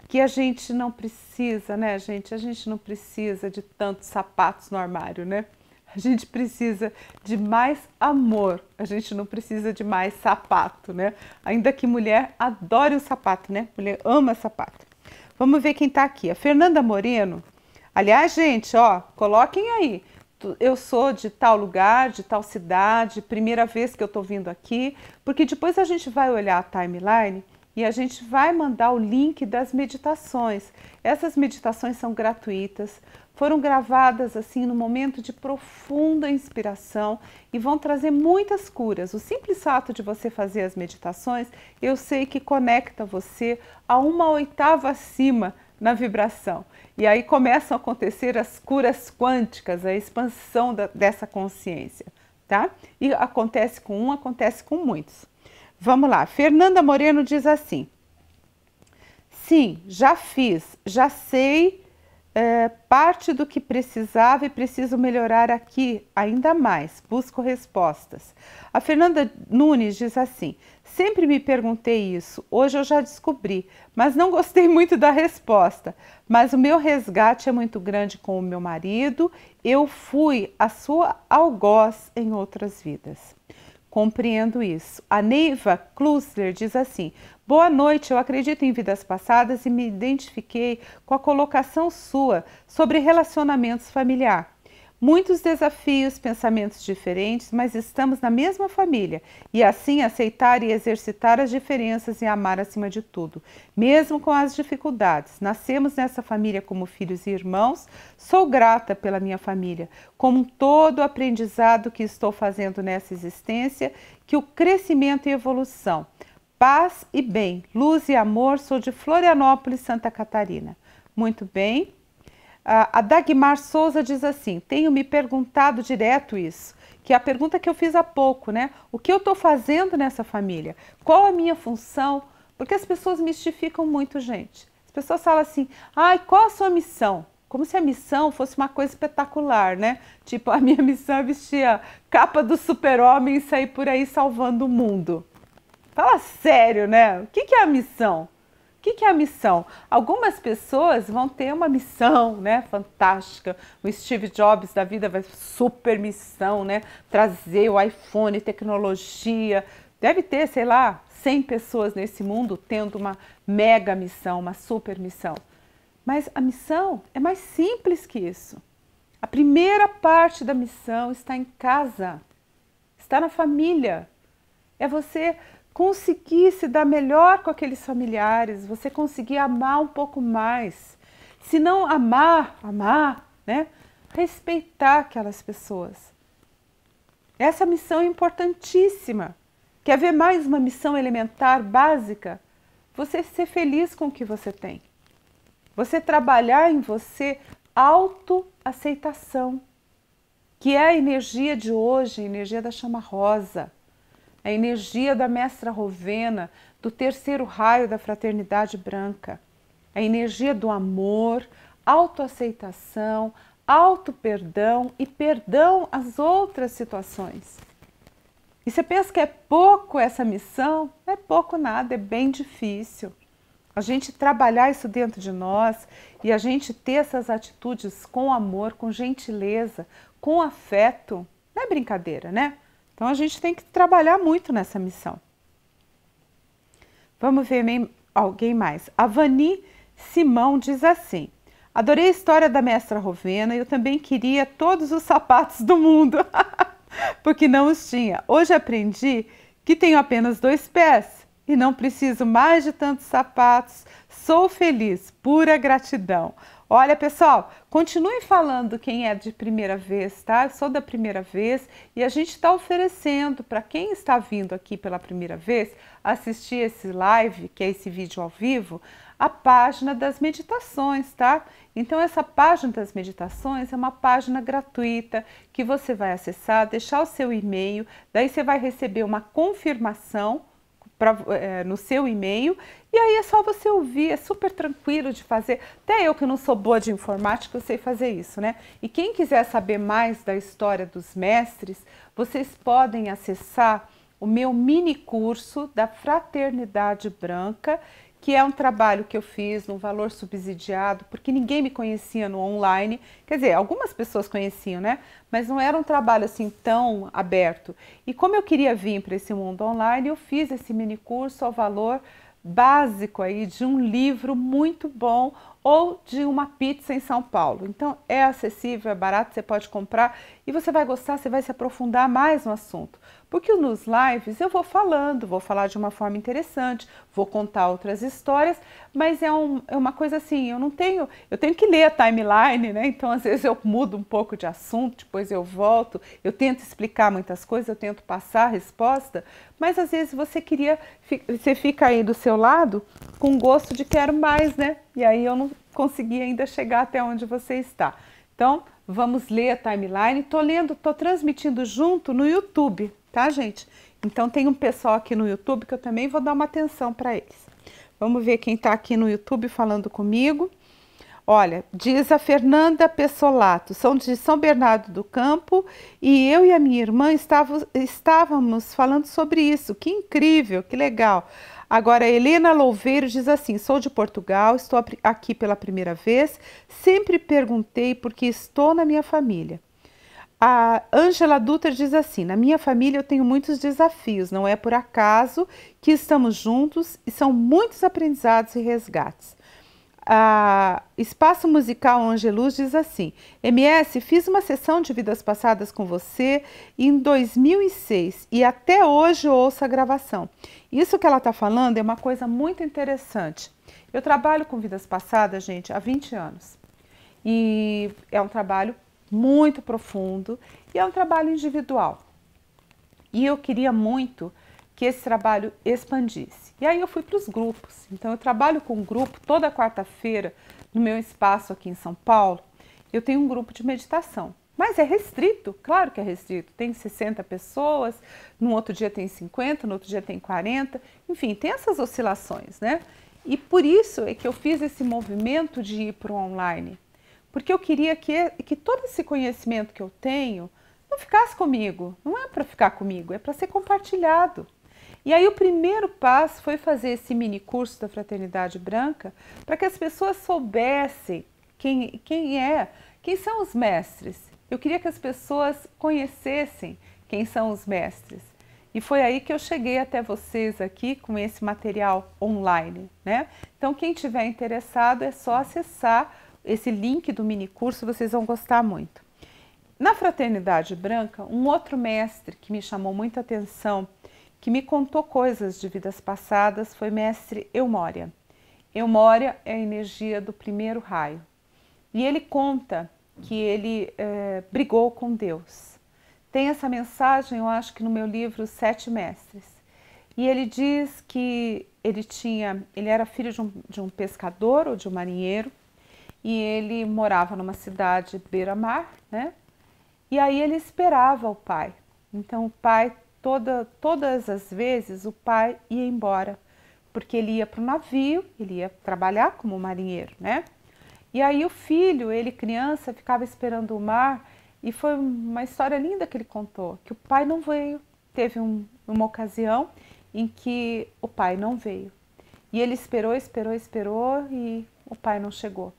que a gente não precisa, né, gente? A gente não precisa de tantos sapatos no armário, né? A gente precisa de mais amor, a gente não precisa de mais sapato, né? Ainda que mulher adore o sapato, né? Mulher ama sapato. Vamos ver quem tá aqui. A Fernanda Moreno. Aliás, gente, ó, coloquem aí eu sou de tal lugar, de tal cidade, primeira vez que eu estou vindo aqui, porque depois a gente vai olhar a timeline e a gente vai mandar o link das meditações. Essas meditações são gratuitas, foram gravadas assim no momento de profunda inspiração e vão trazer muitas curas. O simples fato de você fazer as meditações, eu sei que conecta você a uma oitava acima na vibração. E aí começam a acontecer as curas quânticas, a expansão da, dessa consciência, tá? E acontece com um, acontece com muitos. Vamos lá, Fernanda Moreno diz assim: Sim, já fiz, já sei é, parte do que precisava e preciso melhorar aqui ainda mais. Busco respostas. A Fernanda Nunes diz assim: Sempre me perguntei isso, hoje eu já descobri, mas não gostei muito da resposta. Mas o meu resgate é muito grande com o meu marido, eu fui a sua algoz em outras vidas. Compreendo isso. A Neiva Klusler diz assim: Boa noite, eu acredito em vidas passadas e me identifiquei com a colocação sua sobre relacionamentos familiares. Muitos desafios, pensamentos diferentes, mas estamos na mesma família e assim aceitar e exercitar as diferenças e amar acima de tudo, mesmo com as dificuldades. Nascemos nessa família como filhos e irmãos. Sou grata pela minha família, como todo o aprendizado que estou fazendo nessa existência, que o crescimento e evolução, paz e bem, luz e amor. Sou de Florianópolis, Santa Catarina. Muito bem. Ah, a Dagmar Souza diz assim: Tenho me perguntado direto isso, que é a pergunta que eu fiz há pouco, né? O que eu estou fazendo nessa família? Qual a minha função? Porque as pessoas mistificam muito, gente. As pessoas falam assim: ai, qual a sua missão? Como se a missão fosse uma coisa espetacular, né? Tipo, a minha missão é vestir a capa do super-homem e sair por aí salvando o mundo. Fala sério, né? O que é a missão? O que, que, é a missão? Algumas pessoas vão ter uma missão, né? Fantástica. O Steve Jobs da vida vai super missão, né? Trazer o iPhone, tecnologia. Deve ter, sei lá, 100 pessoas nesse mundo tendo uma mega missão, uma super missão. Mas a missão é mais simples que isso. A primeira parte da missão está em casa, está na família. É você conseguir se dar melhor com aqueles familiares, você conseguir amar um pouco mais. Se não amar, amar, né? Respeitar aquelas pessoas. Essa missão é importantíssima. Quer ver mais uma missão elementar, básica? Você ser feliz com o que você tem. Você trabalhar em você autoaceitação, que é a energia de hoje, a energia da chama rosa a energia da mestra Rovena, do terceiro raio da fraternidade branca, a energia do amor, autoaceitação, auto-perdão e perdão às outras situações. E você pensa que é pouco essa missão? É pouco nada, é bem difícil. A gente trabalhar isso dentro de nós e a gente ter essas atitudes com amor, com gentileza, com afeto, não é brincadeira, né? Então a gente tem que trabalhar muito nessa missão. Vamos ver alguém mais. A Vani Simão diz assim: Adorei a história da mestra Rovena e eu também queria todos os sapatos do mundo, porque não os tinha. Hoje aprendi que tenho apenas dois pés e não preciso mais de tantos sapatos. Sou feliz, pura gratidão. Olha, pessoal, continuem falando quem é de primeira vez, tá? Eu sou da primeira vez e a gente está oferecendo para quem está vindo aqui pela primeira vez assistir esse live, que é esse vídeo ao vivo, a página das meditações, tá? Então, essa página das meditações é uma página gratuita que você vai acessar, deixar o seu e-mail, daí você vai receber uma confirmação pra, é, no seu e-mail. E aí é só você ouvir, é super tranquilo de fazer. Até eu que não sou boa de informática, eu sei fazer isso, né? E quem quiser saber mais da história dos mestres, vocês podem acessar o meu mini curso da Fraternidade Branca, que é um trabalho que eu fiz num valor subsidiado, porque ninguém me conhecia no online. Quer dizer, algumas pessoas conheciam, né? Mas não era um trabalho assim tão aberto. E como eu queria vir para esse mundo online, eu fiz esse mini curso ao valor básico aí de um livro muito bom ou de uma pizza em São Paulo. Então é acessível, é barato, você pode comprar e você vai gostar, você vai se aprofundar mais no assunto. Porque nos lives eu vou falando, vou falar de uma forma interessante, vou contar outras histórias, mas é, um, é uma coisa assim, eu não tenho, eu tenho que ler a timeline, né? Então às vezes eu mudo um pouco de assunto, depois eu volto, eu tento explicar muitas coisas, eu tento passar a resposta, mas às vezes você queria, você fica aí do seu lado com gosto de quero mais, né? E aí eu não consegui ainda chegar até onde você está. Então, vamos ler a timeline. Tô lendo, tô transmitindo junto no YouTube, tá, gente? Então tem um pessoal aqui no YouTube que eu também vou dar uma atenção para eles. Vamos ver quem está aqui no YouTube falando comigo. Olha, diz a Fernanda Pessolato, são de São Bernardo do Campo e eu e a minha irmã estávamos falando sobre isso. Que incrível, que legal. Agora, Helena Louveiro diz assim: sou de Portugal, estou aqui pela primeira vez, sempre perguntei porque estou na minha família. A Ângela Dutra diz assim: na minha família eu tenho muitos desafios, não é por acaso que estamos juntos e são muitos aprendizados e resgates a Espaço Musical Angelus diz assim: MS, fiz uma sessão de vidas passadas com você em 2006 e até hoje ouço a gravação. Isso que ela está falando é uma coisa muito interessante. Eu trabalho com vidas passadas, gente, há 20 anos e é um trabalho muito profundo e é um trabalho individual. E eu queria muito que esse trabalho expandisse. E aí eu fui para os grupos. Então eu trabalho com um grupo toda quarta-feira no meu espaço aqui em São Paulo. Eu tenho um grupo de meditação. Mas é restrito, claro que é restrito. Tem 60 pessoas, no outro dia tem 50, no outro dia tem 40, enfim, tem essas oscilações, né? E por isso é que eu fiz esse movimento de ir para o online, porque eu queria que, que todo esse conhecimento que eu tenho não ficasse comigo, não é para ficar comigo, é para ser compartilhado. E aí o primeiro passo foi fazer esse mini curso da Fraternidade Branca para que as pessoas soubessem quem, quem é, quem são os mestres. Eu queria que as pessoas conhecessem quem são os mestres. E foi aí que eu cheguei até vocês aqui com esse material online, né? Então quem tiver interessado é só acessar esse link do mini curso, vocês vão gostar muito. Na Fraternidade Branca, um outro mestre que me chamou muita atenção que me contou coisas de vidas passadas foi mestre Eumória. Eumória é a energia do primeiro raio. E ele conta que ele eh, brigou com Deus. Tem essa mensagem, eu acho que no meu livro Sete Mestres. E ele diz que ele tinha, ele era filho de um, de um pescador ou de um marinheiro, e ele morava numa cidade beira-mar, né? E aí ele esperava o pai. Então o pai toda, todas as vezes o pai ia embora, porque ele ia para o navio, ele ia trabalhar como marinheiro, né? E aí o filho, ele criança, ficava esperando o mar e foi uma história linda que ele contou, que o pai não veio. Teve um, uma ocasião em que o pai não veio. E ele esperou, esperou, esperou e o pai não chegou.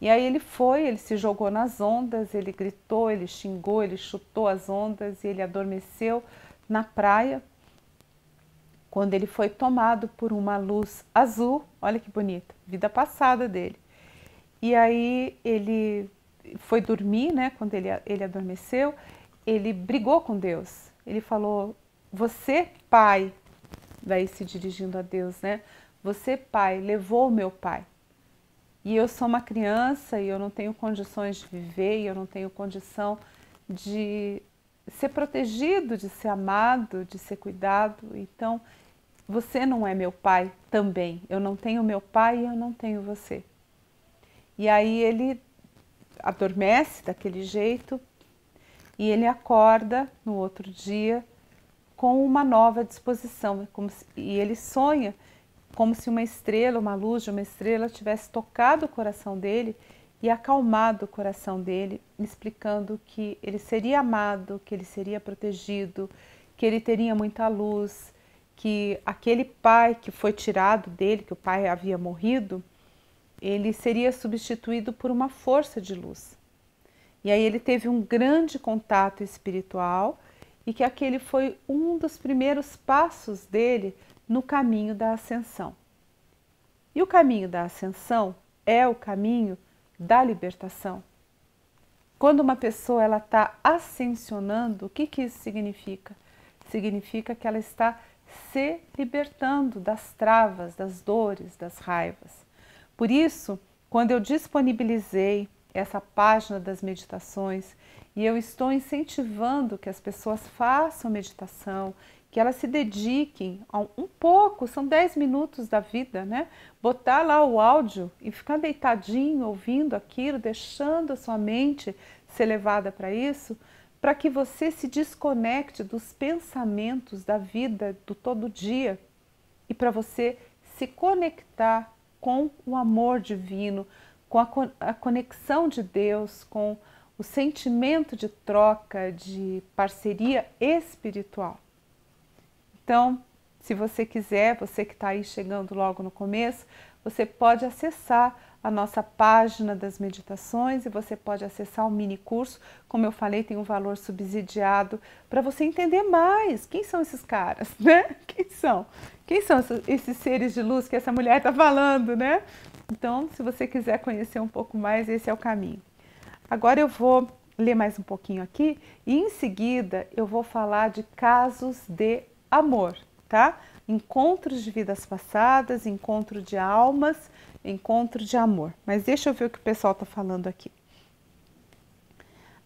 E aí ele foi, ele se jogou nas ondas, ele gritou, ele xingou, ele chutou as ondas e ele adormeceu na praia, quando ele foi tomado por uma luz azul. Olha que bonita, vida passada dele. E aí ele foi dormir, né? Quando ele, ele adormeceu, ele brigou com Deus. Ele falou: Você, pai, daí se dirigindo a Deus, né? Você, pai, levou o meu pai. E eu sou uma criança e eu não tenho condições de viver, e eu não tenho condição de ser protegido, de ser amado, de ser cuidado. Então, você não é meu pai também. Eu não tenho meu pai e eu não tenho você. E aí ele adormece daquele jeito e ele acorda no outro dia com uma nova disposição. É se, e ele sonha como se uma estrela, uma luz de uma estrela, tivesse tocado o coração dele e acalmado o coração dele, explicando que ele seria amado, que ele seria protegido, que ele teria muita luz, que aquele pai que foi tirado dele, que o pai havia morrido, ele seria substituído por uma força de luz. E aí ele teve um grande contato espiritual e que aquele foi um dos primeiros passos dele no caminho da ascensão. E o caminho da ascensão é o caminho da libertação. Quando uma pessoa ela está ascensionando, o que, que isso significa? Significa que ela está se libertando das travas, das dores, das raivas. Por isso, quando eu disponibilizei essa página das meditações e eu estou incentivando que as pessoas façam meditação que elas se dediquem a um pouco, são 10 minutos da vida, né? Botar lá o áudio e ficar deitadinho ouvindo aquilo, deixando a sua mente ser levada para isso, para que você se desconecte dos pensamentos da vida do todo dia e para você se conectar com o amor divino, com a conexão de Deus, com o sentimento de troca, de parceria espiritual. Então, se você quiser, você que está aí chegando logo no começo, você pode acessar a nossa página das meditações e você pode acessar o mini curso. Como eu falei, tem um valor subsidiado para você entender mais quem são esses caras, né? Quem são? Quem são esses seres de luz que essa mulher está falando, né? Então, se você quiser conhecer um pouco mais, esse é o caminho. Agora eu vou ler mais um pouquinho aqui e em seguida eu vou falar de casos de amor, tá? Encontros de vidas passadas, encontro de almas, encontro de amor. Mas deixa eu ver o que o pessoal tá falando aqui.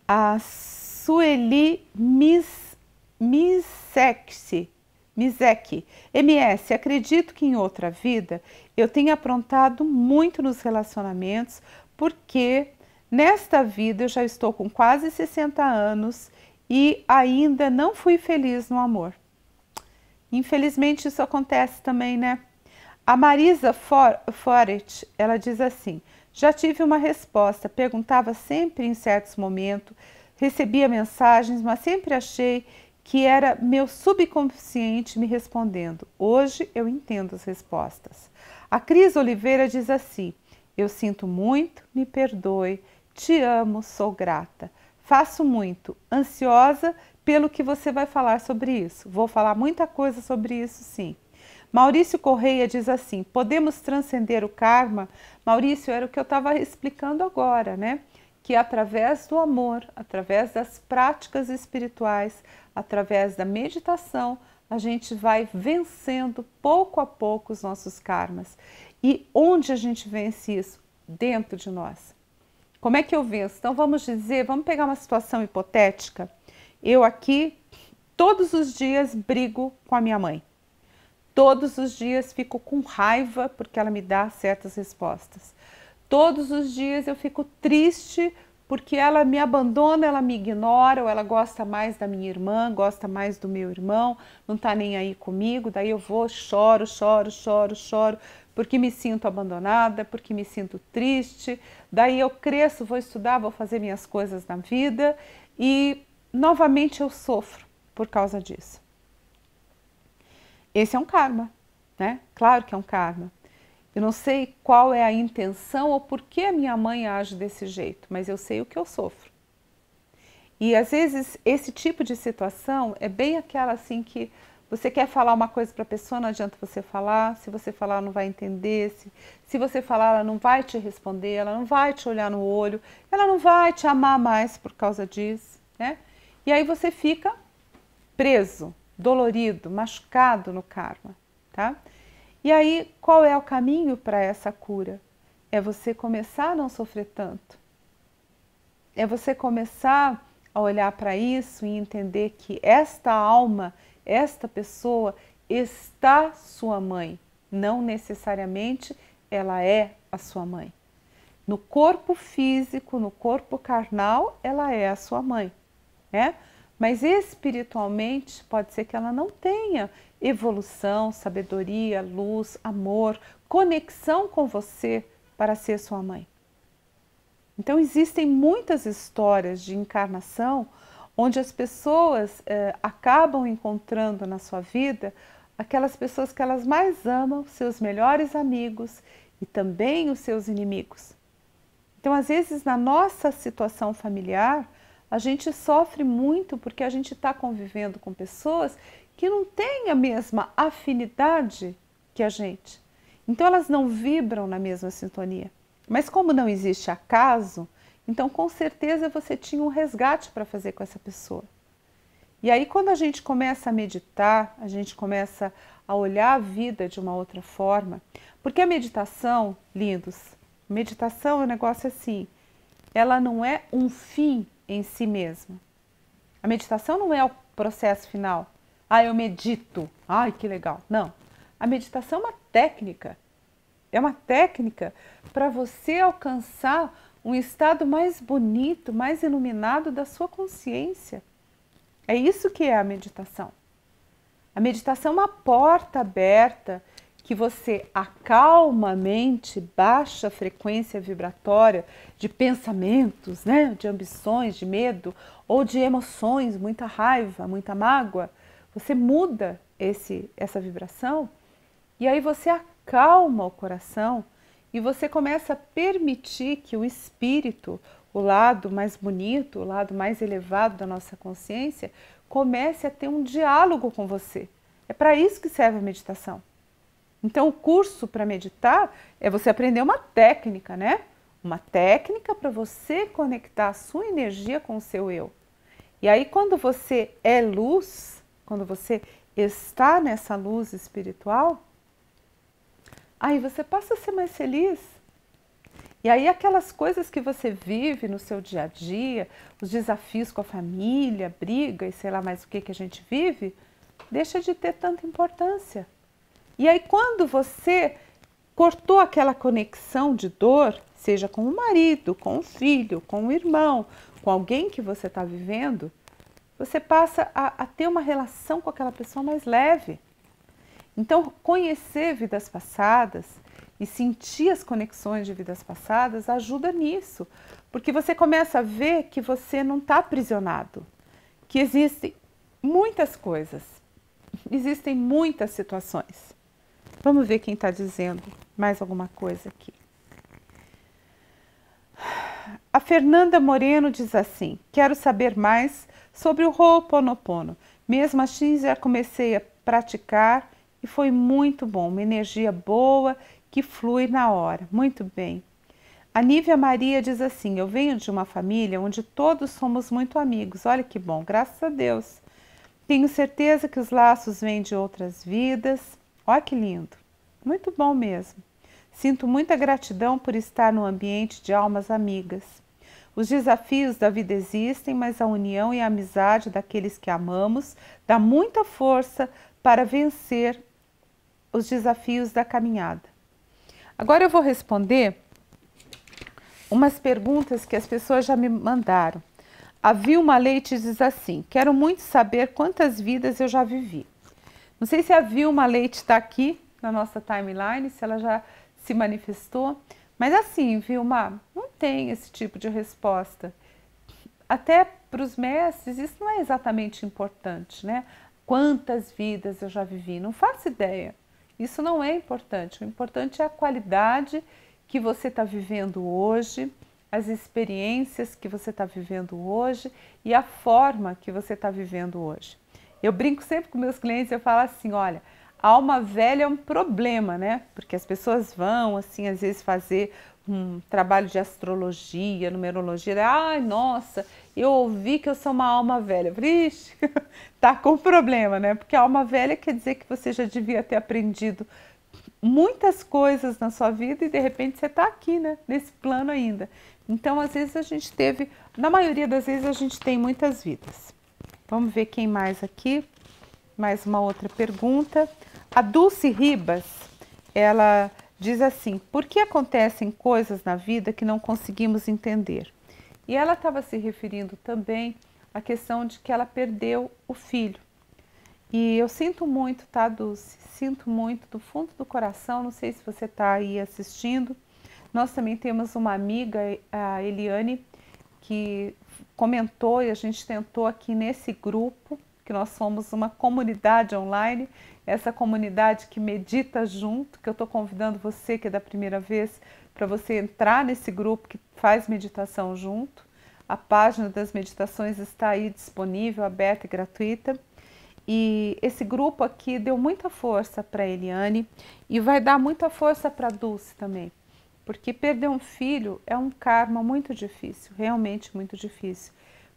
A Sueli Mis, Misexi, Misek, MS, acredito que em outra vida eu tenha aprontado muito nos relacionamentos, porque nesta vida eu já estou com quase 60 anos e ainda não fui feliz no amor. Infelizmente isso acontece também, né? A Marisa Foret, ela diz assim: já tive uma resposta, perguntava sempre em certos momentos, recebia mensagens, mas sempre achei que era meu subconsciente me respondendo. Hoje eu entendo as respostas. A Cris Oliveira diz assim: Eu sinto muito, me perdoe, te amo, sou grata. Faço muito, ansiosa pelo que você vai falar sobre isso. Vou falar muita coisa sobre isso, sim. Maurício Correia diz assim: podemos transcender o karma? Maurício, era o que eu estava explicando agora, né? Que através do amor, através das práticas espirituais, através da meditação, a gente vai vencendo pouco a pouco os nossos karmas. E onde a gente vence isso? Dentro de nós. Como é que eu venço? Então vamos dizer, vamos pegar uma situação hipotética eu aqui todos os dias brigo com a minha mãe. Todos os dias fico com raiva porque ela me dá certas respostas. Todos os dias eu fico triste porque ela me abandona, ela me ignora, ou ela gosta mais da minha irmã, gosta mais do meu irmão, não tá nem aí comigo. Daí eu vou, choro, choro, choro, choro, porque me sinto abandonada, porque me sinto triste. Daí eu cresço, vou estudar, vou fazer minhas coisas na vida e novamente eu sofro por causa disso. Esse é um karma, né? Claro que é um karma. Eu não sei qual é a intenção ou por que a minha mãe age desse jeito, mas eu sei o que eu sofro. E às vezes esse tipo de situação é bem aquela assim que você quer falar uma coisa para a pessoa, não adianta você falar. Se você falar, ela não vai entender. Se, se você falar, ela não vai te responder, ela não vai te olhar no olho, ela não vai te amar mais por causa disso, né? E aí você fica preso, dolorido, machucado no karma, tá? E aí, qual é o caminho para essa cura? É você começar a não sofrer tanto. É você começar a olhar para isso e entender que esta alma, esta pessoa está sua mãe, não necessariamente ela é a sua mãe. No corpo físico, no corpo carnal, ela é a sua mãe né? Mas espiritualmente pode ser que ela não tenha evolução, sabedoria, luz, amor, conexão com você para ser sua mãe. Então existem muitas histórias de encarnação onde as pessoas eh, acabam encontrando na sua vida aquelas pessoas que elas mais amam, seus melhores amigos e também os seus inimigos. Então, às vezes, na nossa situação familiar, a gente sofre muito porque a gente está convivendo com pessoas que não têm a mesma afinidade que a gente. Então elas não vibram na mesma sintonia. Mas como não existe acaso, então com certeza você tinha um resgate para fazer com essa pessoa. E aí quando a gente começa a meditar, a gente começa a olhar a vida de uma outra forma, porque a meditação, lindos, meditação é um negócio assim, ela não é um fim em si mesmo. A meditação não é o processo final. Ah, eu medito. Ai, que legal. Não. A meditação é uma técnica. É uma técnica para você alcançar um estado mais bonito, mais iluminado da sua consciência. É isso que é a meditação. A meditação é uma porta aberta que você acalma a mente, baixa a frequência vibratória de pensamentos, né, de ambições, de medo ou de emoções, muita raiva, muita mágoa, você muda esse essa vibração e aí você acalma o coração e você começa a permitir que o espírito, o lado mais bonito, o lado mais elevado da nossa consciência, comece a ter um diálogo com você. É para isso que serve a meditação. Então, o curso para meditar é você aprender uma técnica, né? Uma técnica para você conectar a sua energia com o seu eu. E aí, quando você é luz, quando você está nessa luz espiritual, aí você passa a ser mais feliz. E aí, aquelas coisas que você vive no seu dia a dia, os desafios com a família, briga e sei lá mais o que que a gente vive, deixa de ter tanta importância. E aí, quando você cortou aquela conexão de dor, seja com o marido, com o filho, com o irmão, com alguém que você está vivendo, você passa a, a, ter uma relação com aquela pessoa mais leve. Então, conhecer vidas passadas e sentir as conexões de vidas passadas ajuda nisso, porque você começa a ver que você não está aprisionado, que existem muitas coisas, existem muitas situações. Vamos ver quem está dizendo mais alguma coisa aqui. A Fernanda Moreno diz assim: Quero saber mais sobre o Ho'oponopono. Mesmo assim, já comecei a praticar e foi muito bom, uma energia boa que flui na hora. Muito bem. A Nívia Maria diz assim: Eu venho de uma família onde todos somos muito amigos. Olha que bom, graças a Deus. Tenho certeza que os laços vêm de outras vidas Olha que lindo! Muito bom mesmo. Sinto muita gratidão por estar no ambiente de almas amigas. Os desafios da vida existem, mas a união e a amizade daqueles que amamos dá muita força para vencer os desafios da caminhada. Agora eu vou responder umas perguntas que as pessoas já me mandaram. A Vilma Leite diz assim: Quero muito saber quantas vidas eu já vivi. Não sei se a Vilma Leite está aqui na nossa timeline, se ela já se manifestou, mas assim, Vilma, não tem esse tipo de resposta. Até para os mestres, isso não é exatamente importante, né? Quantas vidas eu já vivi? Não faço ideia. Isso não é importante. O importante é a qualidade que você está vivendo hoje, as experiências que você está vivendo hoje e a forma que você está vivendo hoje. Eu brinco sempre com meus clientes, eu falo assim, olha, alma velha é um problema, né? Porque as pessoas vão, assim, às vezes fazer um trabalho de astrologia, numerologia, né? ai, ah, nossa, eu ouvi que eu sou uma alma velha. Vixe, tá com problema, né? Porque alma velha quer dizer que você já devia ter aprendido muitas coisas na sua vida e de repente você está aqui, né? Nesse plano ainda. Então, às vezes a gente teve, na maioria das vezes a gente tem muitas vidas. Vamos ver quem mais aqui. Mais uma outra pergunta. A Dulce Ribas, ela diz assim: por que acontecem coisas na vida que não conseguimos entender? E ela estava se referindo também à questão de que ela perdeu o filho. E eu sinto muito, tá, Dulce? Sinto muito do fundo do coração. Não sei se você está aí assistindo. Nós também temos uma amiga, a Eliane, que comentou e a gente tentou aqui nesse grupo, que nós somos uma comunidade online, essa comunidade que medita junto, que eu estou convidando você que é da primeira vez para você entrar nesse grupo que faz meditação junto. A página das meditações está aí disponível, aberta e gratuita. E esse grupo aqui deu muita força para Eliane e vai dar muita força para Dulce também, porque perder um filho é um karma muito difícil, realmente muito difícil,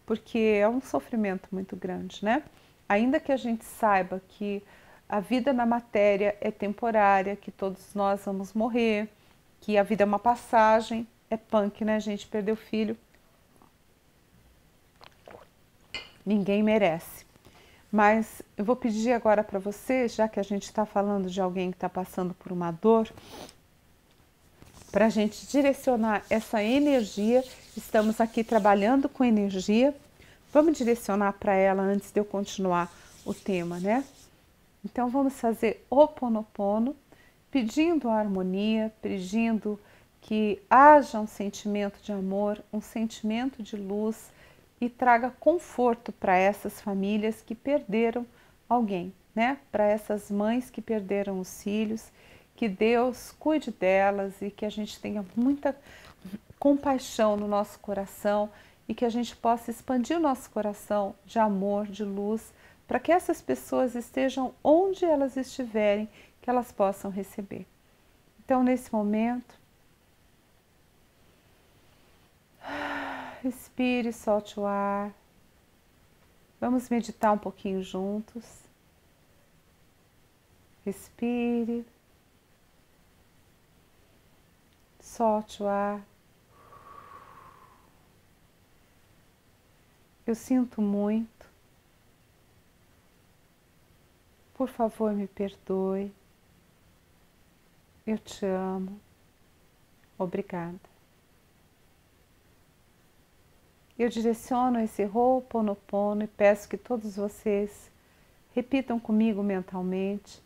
porque é um sofrimento muito grande, né? Ainda que a gente saiba que a vida na matéria é temporária, que todos nós vamos morrer, que a vida é uma passagem, é punk, né, A gente? Perder o filho. Ninguém merece. Mas eu vou pedir agora para você, já que a gente está falando de alguém que está passando por uma dor, para a gente direcionar essa energia. Estamos aqui trabalhando com energia. Vamos direcionar para ela antes de eu continuar o tema, né? Então vamos fazer o oponopono, pedindo a harmonia, pedindo que haja um sentimento de amor, um sentimento de luz e traga conforto para essas famílias que perderam alguém, né? Para essas mães que perderam os filhos que Deus cuide delas e que a gente tenha muita compaixão no nosso coração e que a gente possa expandir o nosso coração de amor, de luz, para que essas pessoas estejam onde elas estiverem, que elas possam receber. Então, nesse momento, respire, solte o ar. Vamos meditar um pouquinho juntos. Respire. Solte o ar. Eu sinto muito. Por favor, me perdoe. Eu te amo. Obrigada. Eu direciono esse no pono e peço que todos vocês repitam comigo mentalmente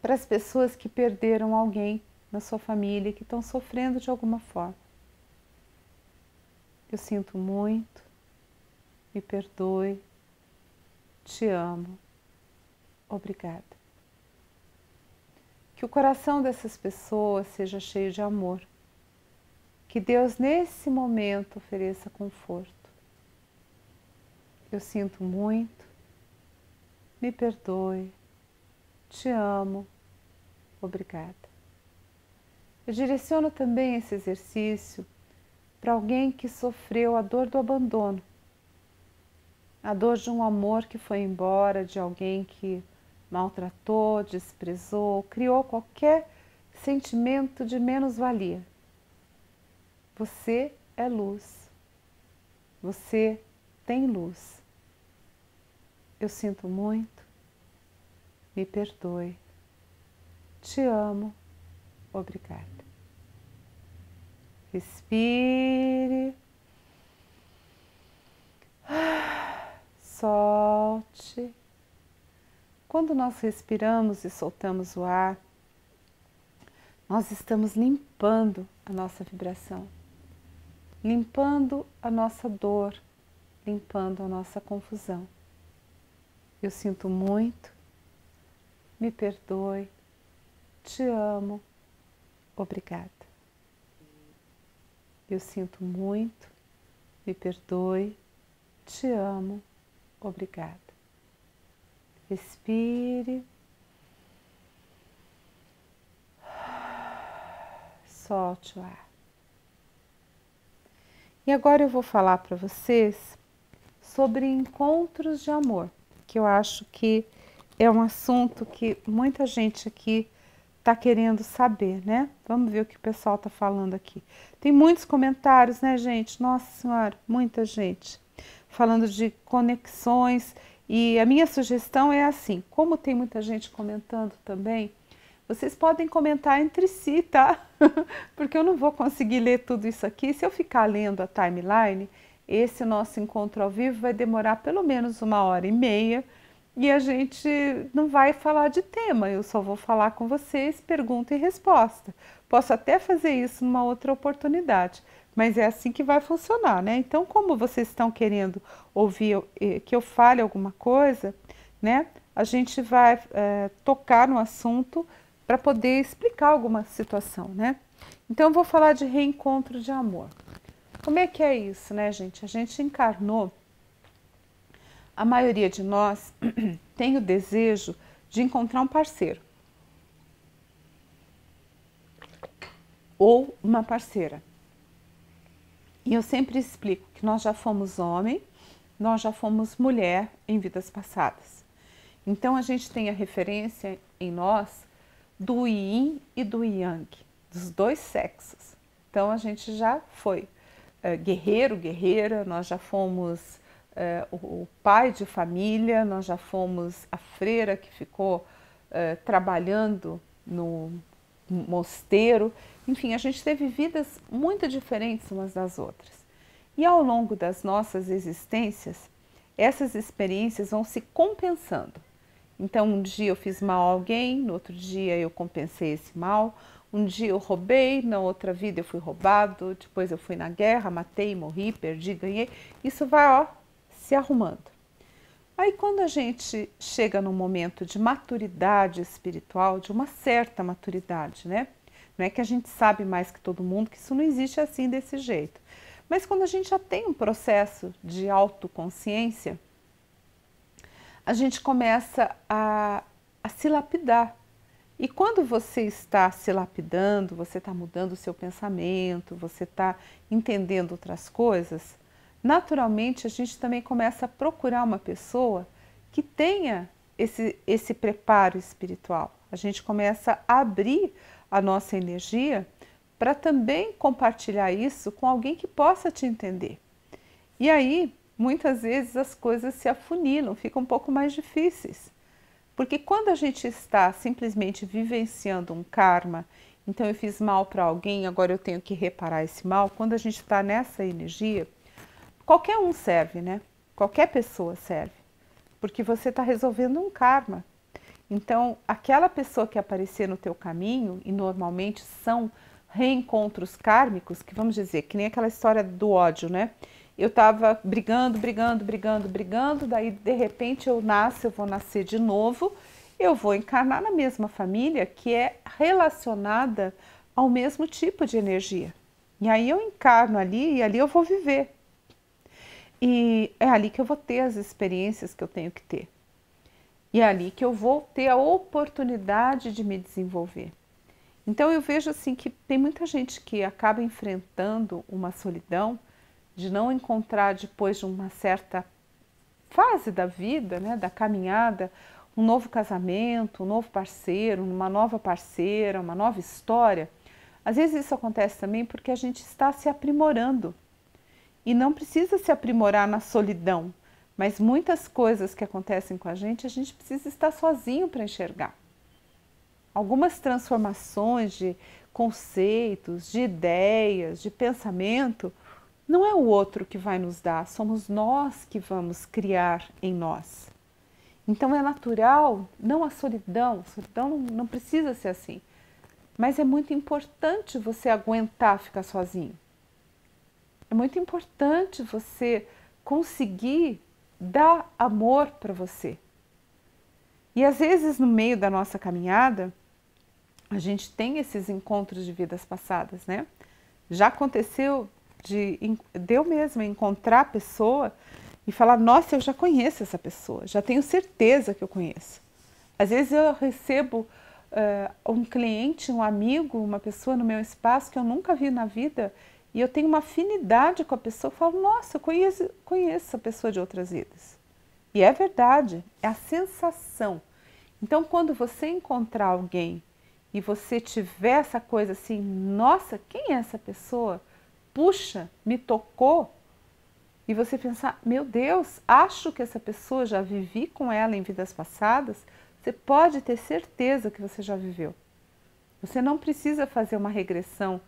para as pessoas que perderam alguém na sua família que estão sofrendo de alguma forma. Eu sinto muito, me perdoe, te amo, obrigada. Que o coração dessas pessoas seja cheio de amor, que Deus nesse momento ofereça conforto. Eu sinto muito, me perdoe, te amo, obrigada. Eu direciono também esse exercício para alguém que sofreu a dor do abandono, a dor de um amor que foi embora, de alguém que maltratou, desprezou, criou qualquer sentimento de menos-valia. Você é luz. Você tem luz. Eu sinto muito. Me perdoe. Te amo. Obrigada. Respire. Solte. Quando nós respiramos e soltamos o ar, nós estamos limpando a nossa vibração, limpando a nossa dor, limpando a nossa confusão. Eu sinto muito, me perdoe, te amo, obrigada. Eu sinto muito, me perdoe, te amo, obrigada. Respire. Solte o ar. E agora eu vou falar para vocês sobre encontros de amor, que eu acho que é um assunto que muita gente aqui está querendo saber, né? Vamos ver o que o pessoal está falando aqui. Tem muitos comentários, né, gente? Nossa Senhora, muita gente falando de conexões. E a minha sugestão é assim: como tem muita gente comentando também, vocês podem comentar entre si, tá? Porque eu não vou conseguir ler tudo isso aqui. Se eu ficar lendo a timeline, esse nosso encontro ao vivo vai demorar pelo menos uma hora e meia e a gente não vai falar de tema, eu só vou falar com vocês pergunta e resposta. Posso até fazer isso numa outra oportunidade, mas é assim que vai funcionar, né? Então, como vocês estão querendo ouvir eh, que eu fale alguma coisa, né? A gente vai é, tocar no assunto para poder explicar alguma situação, né? Então, eu vou falar de reencontro de amor. Como é que é isso, né, gente? A gente encarnou a maioria de nós tem o desejo de encontrar um parceiro ou uma parceira. E eu sempre explico que nós já fomos homem, nós já fomos mulher em vidas passadas. Então a gente tem a referência em nós do yin e do yang, dos dois sexos. Então a gente já foi uh, guerreiro, guerreira, nós já fomos é, o, o, pai de família, nós já fomos a freira que ficou é, trabalhando no mosteiro, enfim, a gente teve vidas muito diferentes umas das outras. E ao longo das nossas existências, essas experiências vão se compensando. Então, um dia eu fiz mal a alguém, no outro dia eu compensei esse mal, um dia eu roubei, na outra vida eu fui roubado, depois eu fui na guerra, matei, morri, perdi, ganhei. Isso vai ó, se arrumando. Aí, quando a gente chega num momento de maturidade espiritual, de uma certa maturidade, né? Não é que a gente sabe mais que todo mundo, que isso não existe assim desse jeito. Mas quando a gente já tem um processo de autoconsciência, a gente começa a, a se lapidar. E quando você está se lapidando, você está mudando o seu pensamento, você está entendendo outras coisas, naturalmente a gente também começa a procurar uma pessoa que tenha esse, esse preparo espiritual. A gente começa a abrir a nossa energia para também compartilhar isso com alguém que possa te entender. E aí, muitas vezes as coisas se afunilam, ficam um pouco mais difíceis. Porque quando a gente está simplesmente vivenciando um karma, então eu fiz mal para alguém, agora eu tenho que reparar esse mal, quando a gente está nessa energia, qualquer um serve, né? Qualquer pessoa serve, porque você está resolvendo um karma. Então, aquela pessoa que aparecer no teu caminho, e normalmente são reencontros kármicos, que vamos dizer, que nem aquela história do ódio, né? Eu estava brigando, brigando, brigando, brigando, daí de repente eu nasço, eu vou nascer de novo, eu vou encarnar na mesma família que é relacionada ao mesmo tipo de energia. E aí eu encarno ali e ali eu vou viver. E é ali que eu vou ter as experiências que eu tenho que ter. E é ali que eu vou ter a oportunidade de me desenvolver. Então eu vejo assim que tem muita gente que acaba enfrentando uma solidão de não encontrar depois de uma certa fase da vida, né, da caminhada, um novo casamento, um novo parceiro, uma nova parceira, uma nova história. Às vezes isso acontece também porque a gente está se aprimorando e não precisa se aprimorar na solidão, mas muitas coisas que acontecem com a gente, a gente precisa estar sozinho para enxergar. Algumas transformações de conceitos, de ideias, de pensamento, não é o outro que vai nos dar, somos nós que vamos criar em nós. Então é natural, não a solidão, a solidão não, não precisa ser assim, mas é muito importante você aguentar ficar sozinho. É muito importante você conseguir dar amor para você. E às vezes, no meio da nossa caminhada, a gente tem esses encontros de vidas passadas, né? Já aconteceu de, de eu encontrar a pessoa e falar: Nossa, eu já conheço essa pessoa, já tenho certeza que eu conheço. Às vezes eu recebo uh, um cliente, um amigo, uma pessoa no meu espaço que eu nunca vi na vida e eu tenho uma afinidade com a pessoa, eu falo, nossa, eu conheço, conheço essa pessoa de outras vidas. E é verdade, é a sensação. Então, quando você encontrar alguém e você tiver essa coisa assim, nossa, quem é essa pessoa? Puxa, me tocou. E você pensar, meu Deus, acho que essa pessoa já vivi com ela em vidas passadas. Você pode ter certeza que você já viveu. Você não precisa fazer uma regressão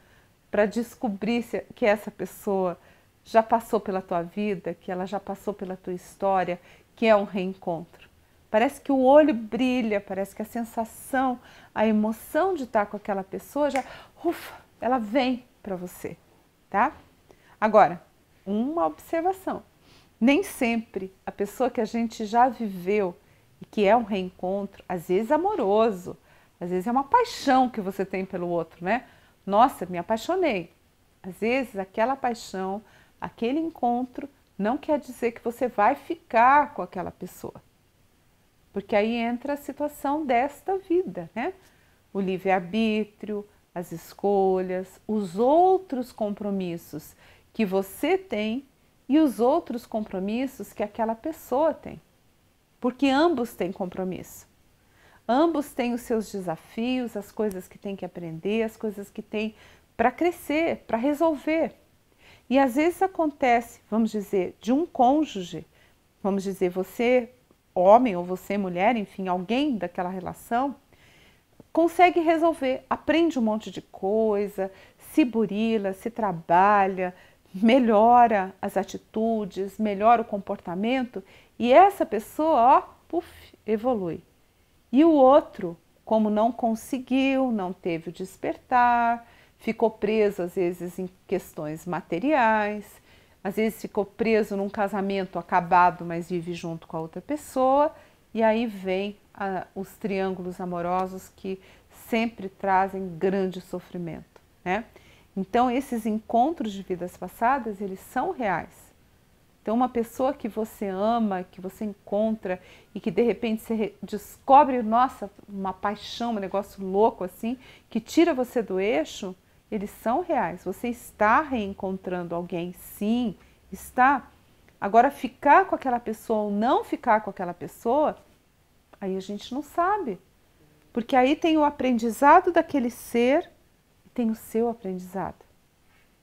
para descobrir se, que essa pessoa já passou pela tua vida, que ela já passou pela tua história, que é um reencontro. Parece que o olho brilha, parece que a sensação, a emoção de estar com aquela pessoa já, ufa, ela vem para você, tá? Agora, uma observação. Nem sempre a pessoa que a gente já viveu e que é um reencontro, às vezes amoroso, às vezes é uma paixão que você tem pelo outro, né? Nossa, me apaixonei. Às vezes, aquela paixão, aquele encontro, não quer dizer que você vai ficar com aquela pessoa. Porque aí entra a situação desta vida, né? O livre-arbítrio, as escolhas, os outros compromissos que você tem e os outros compromissos que aquela pessoa tem. Porque ambos têm compromisso. Ambos têm os seus desafios, as coisas que têm que aprender, as coisas que têm para crescer, para resolver. E às vezes acontece, vamos dizer, de um cônjuge, vamos dizer, você, homem ou você, mulher, enfim, alguém daquela relação, consegue resolver, aprende um monte de coisa, se burila, se trabalha, melhora as atitudes, melhora o comportamento e essa pessoa, ó, puf, evolui. E o outro, como não conseguiu, não teve o despertar, ficou preso às vezes em questões materiais, às vezes ficou preso num casamento acabado, mas vive junto com a outra pessoa, e aí vem a, os triângulos amorosos que sempre trazem grande sofrimento, né? Então esses encontros de vidas passadas, eles são reais. Então, uma pessoa que você ama, que você encontra e que de repente você descobre, nossa, uma paixão, um negócio louco assim, que tira você do eixo, eles são reais. Você está reencontrando alguém, sim, está. Agora, ficar com aquela pessoa ou não ficar com aquela pessoa, aí a gente não sabe. Porque aí tem o aprendizado daquele ser e tem o seu aprendizado.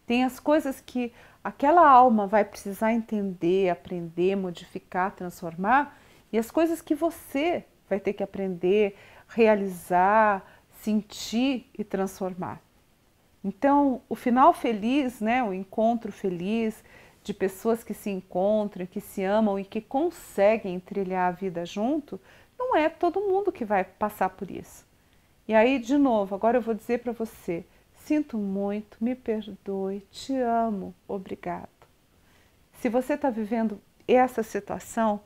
Tem as coisas que aquela alma vai precisar entender, aprender, modificar, transformar, e as coisas que você vai ter que aprender, realizar, sentir e transformar. Então, o final feliz, né, o encontro feliz de pessoas que se encontram, que se amam e que conseguem trilhar a vida junto, não é todo mundo que vai passar por isso. E aí, de novo, agora eu vou dizer para você, Sinto muito, me perdoe, te amo, obrigado. Se você está vivendo essa situação,